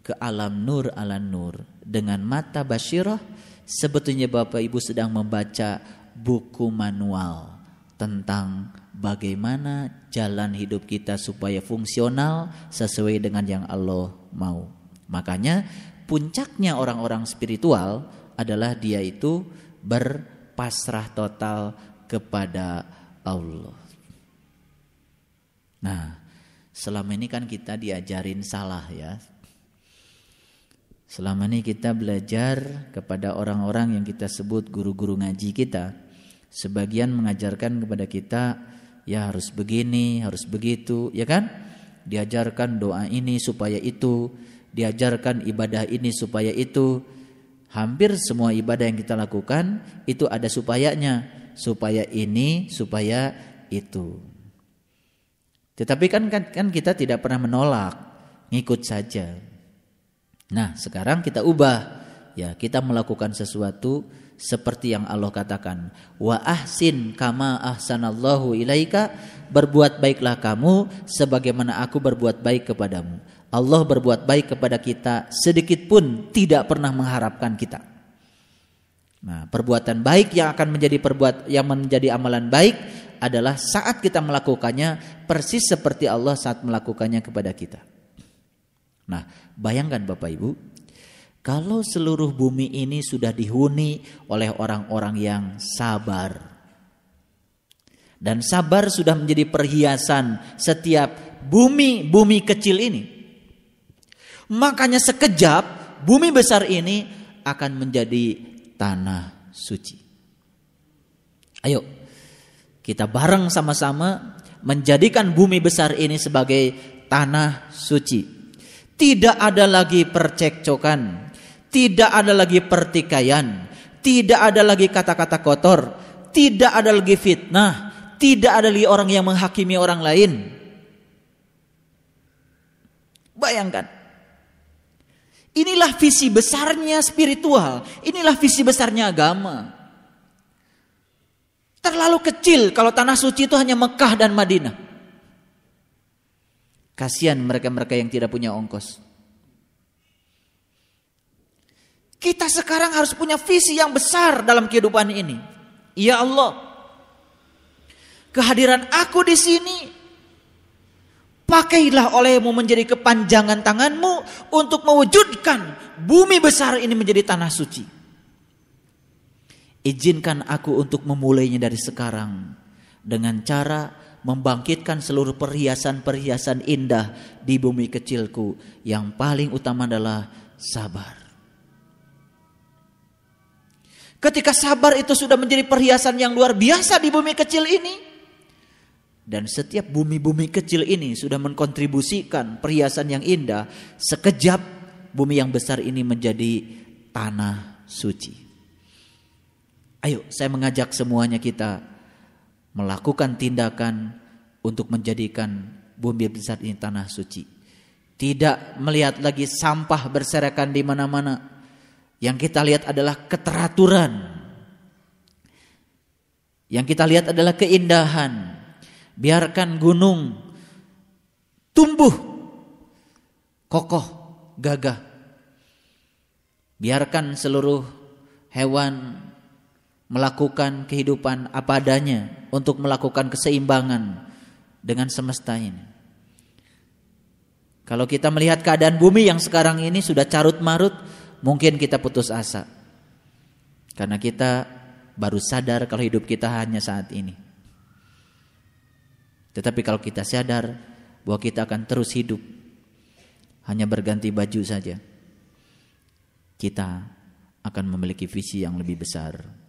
ke alam nur ala nur dengan mata basyirah sebetulnya Bapak Ibu sedang membaca buku manual tentang bagaimana jalan hidup kita supaya fungsional sesuai dengan yang Allah mau. Makanya puncaknya orang-orang spiritual adalah dia itu berpasrah total kepada Allah. Nah, selama ini kan kita diajarin salah ya Selama ini kita belajar kepada orang-orang yang kita sebut guru-guru ngaji kita. Sebagian mengajarkan kepada kita, ya harus begini, harus begitu, ya kan? Diajarkan doa ini supaya itu, diajarkan ibadah ini supaya itu. Hampir semua ibadah yang kita lakukan itu ada supayanya, supaya ini, supaya itu. Tetapi kan kan, kan kita tidak pernah menolak, ngikut saja. Nah, sekarang kita ubah. Ya, kita melakukan sesuatu seperti yang Allah katakan, "Wa ahsin kama ahsanallahu ilaika." Berbuat baiklah kamu sebagaimana aku berbuat baik kepadamu. Allah berbuat baik kepada kita sedikit pun tidak pernah mengharapkan kita. Nah, perbuatan baik yang akan menjadi perbuat yang menjadi amalan baik adalah saat kita melakukannya persis seperti Allah saat melakukannya kepada kita. Nah, bayangkan Bapak Ibu, kalau seluruh bumi ini sudah dihuni oleh orang-orang yang sabar. Dan sabar sudah menjadi perhiasan setiap bumi-bumi kecil ini. Makanya sekejap bumi besar ini akan menjadi tanah suci. Ayo kita bareng sama-sama menjadikan bumi besar ini sebagai tanah suci tidak ada lagi percekcokan, tidak ada lagi pertikaian, tidak ada lagi kata-kata kotor, tidak ada lagi fitnah, tidak ada lagi orang yang menghakimi orang lain. Bayangkan. Inilah visi besarnya spiritual, inilah visi besarnya agama. Terlalu kecil kalau tanah suci itu hanya Mekah dan Madinah. Kasihan mereka-mereka yang tidak punya ongkos. Kita sekarang harus punya visi yang besar dalam kehidupan ini. Ya Allah, kehadiran aku di sini pakailah olehmu menjadi kepanjangan tanganmu untuk mewujudkan bumi besar ini menjadi tanah suci. Izinkan aku untuk memulainya dari sekarang dengan cara membangkitkan seluruh perhiasan-perhiasan indah di bumi kecilku. Yang paling utama adalah sabar. Ketika sabar itu sudah menjadi perhiasan yang luar biasa di bumi kecil ini. Dan setiap bumi-bumi kecil ini sudah mengkontribusikan perhiasan yang indah. Sekejap bumi yang besar ini menjadi tanah suci. Ayo saya mengajak semuanya kita melakukan tindakan untuk menjadikan bumi besar ini tanah suci. Tidak melihat lagi sampah berserakan di mana-mana. Yang kita lihat adalah keteraturan. Yang kita lihat adalah keindahan. Biarkan gunung tumbuh kokoh, gagah. Biarkan seluruh hewan melakukan kehidupan apa adanya untuk melakukan keseimbangan dengan semesta ini. Kalau kita melihat keadaan bumi yang sekarang ini sudah carut marut, mungkin kita putus asa. Karena kita baru sadar kalau hidup kita hanya saat ini. Tetapi kalau kita sadar bahwa kita akan terus hidup hanya berganti baju saja, kita akan memiliki visi yang lebih besar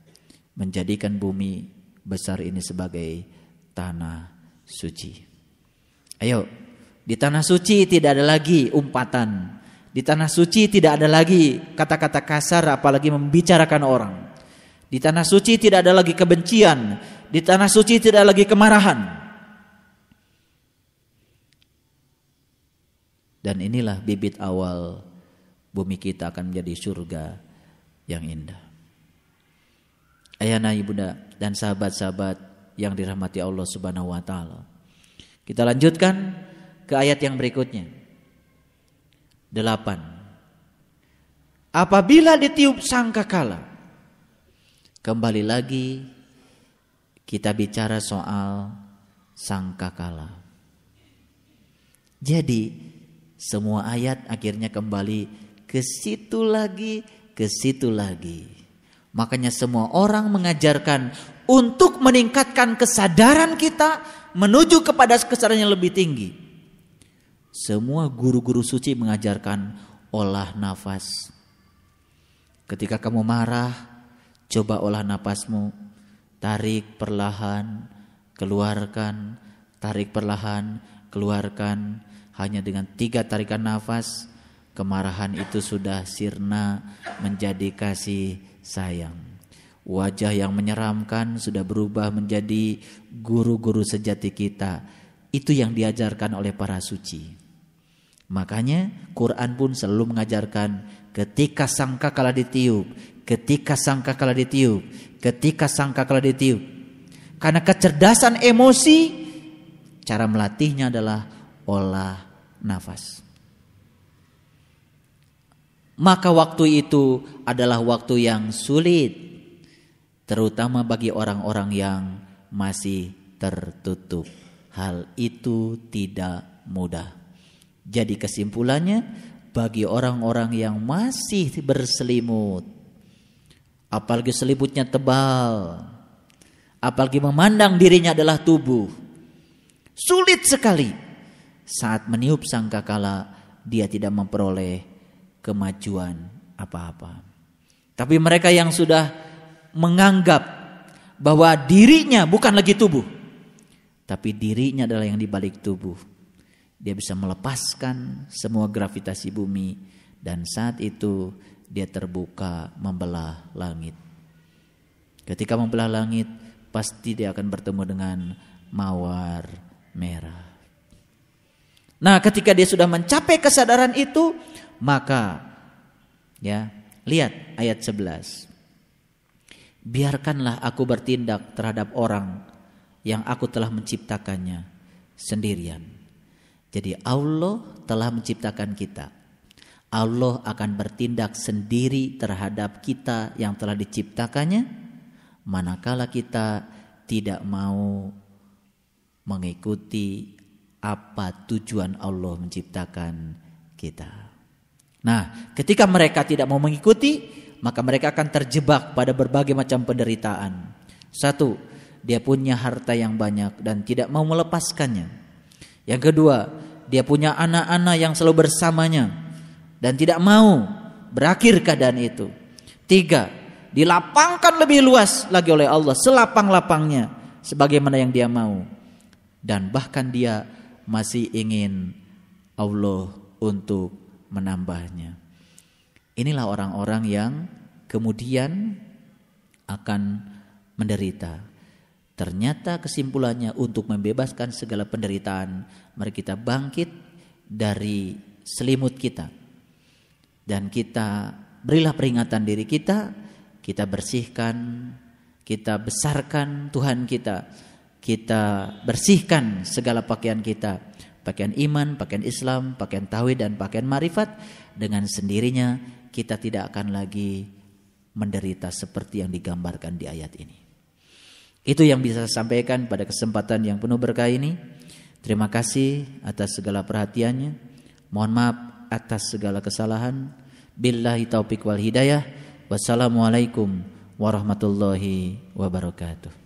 menjadikan bumi besar ini sebagai tanah suci. Ayo, di tanah suci tidak ada lagi umpatan. Di tanah suci tidak ada lagi kata-kata kasar apalagi membicarakan orang. Di tanah suci tidak ada lagi kebencian, di tanah suci tidak ada lagi kemarahan. Dan inilah bibit awal bumi kita akan menjadi surga yang indah ayana ibunda dan sahabat-sahabat yang dirahmati Allah Subhanahu wa taala. Kita lanjutkan ke ayat yang berikutnya. Delapan. Apabila ditiup sangkakala. Kembali lagi kita bicara soal sangkakala. Jadi semua ayat akhirnya kembali ke situ lagi, ke situ lagi. Makanya semua orang mengajarkan untuk meningkatkan kesadaran kita menuju kepada kesadaran yang lebih tinggi. Semua guru-guru suci mengajarkan olah nafas. Ketika kamu marah, coba olah nafasmu. Tarik perlahan, keluarkan, tarik perlahan, keluarkan. Hanya dengan tiga tarikan nafas, kemarahan itu sudah sirna menjadi kasih sayang. Wajah yang menyeramkan sudah berubah menjadi guru-guru sejati kita. Itu yang diajarkan oleh para suci. Makanya Quran pun selalu mengajarkan ketika sangka kalah ditiup, ketika sangka kalah ditiup, ketika sangka kalah ditiup. Karena kecerdasan emosi cara melatihnya adalah olah nafas maka waktu itu adalah waktu yang sulit, terutama bagi orang-orang yang masih tertutup. Hal itu tidak mudah. Jadi, kesimpulannya, bagi orang-orang yang masih berselimut, apalagi selimutnya tebal, apalagi memandang dirinya adalah tubuh, sulit sekali saat meniup sangkakala dia tidak memperoleh kemajuan apa-apa. Tapi mereka yang sudah menganggap bahwa dirinya bukan lagi tubuh, tapi dirinya adalah yang dibalik tubuh. Dia bisa melepaskan semua gravitasi bumi dan saat itu dia terbuka membelah langit. Ketika membelah langit, pasti dia akan bertemu dengan mawar merah. Nah, ketika dia sudah mencapai kesadaran itu, maka ya, lihat ayat 11. Biarkanlah aku bertindak terhadap orang yang aku telah menciptakannya sendirian. Jadi Allah telah menciptakan kita. Allah akan bertindak sendiri terhadap kita yang telah diciptakannya manakala kita tidak mau mengikuti apa tujuan Allah menciptakan kita. Nah, ketika mereka tidak mau mengikuti, maka mereka akan terjebak pada berbagai macam penderitaan. Satu, dia punya harta yang banyak dan tidak mau melepaskannya. Yang kedua, dia punya anak-anak yang selalu bersamanya dan tidak mau berakhir keadaan itu. Tiga, dilapangkan lebih luas lagi oleh Allah selapang-lapangnya sebagaimana yang dia mau. Dan bahkan dia masih ingin Allah untuk menambahnya. Inilah orang-orang yang kemudian akan menderita. Ternyata kesimpulannya untuk membebaskan segala penderitaan, mari kita bangkit dari selimut kita. Dan kita berilah peringatan diri kita, kita bersihkan, kita besarkan Tuhan kita, kita bersihkan segala pakaian kita, pakaian iman, pakaian Islam, pakaian tauhid dan pakaian marifat dengan sendirinya kita tidak akan lagi menderita seperti yang digambarkan di ayat ini. Itu yang bisa saya sampaikan pada kesempatan yang penuh berkah ini. Terima kasih atas segala perhatiannya. Mohon maaf atas segala kesalahan. Billahi taufik wal hidayah. Wassalamualaikum warahmatullahi wabarakatuh.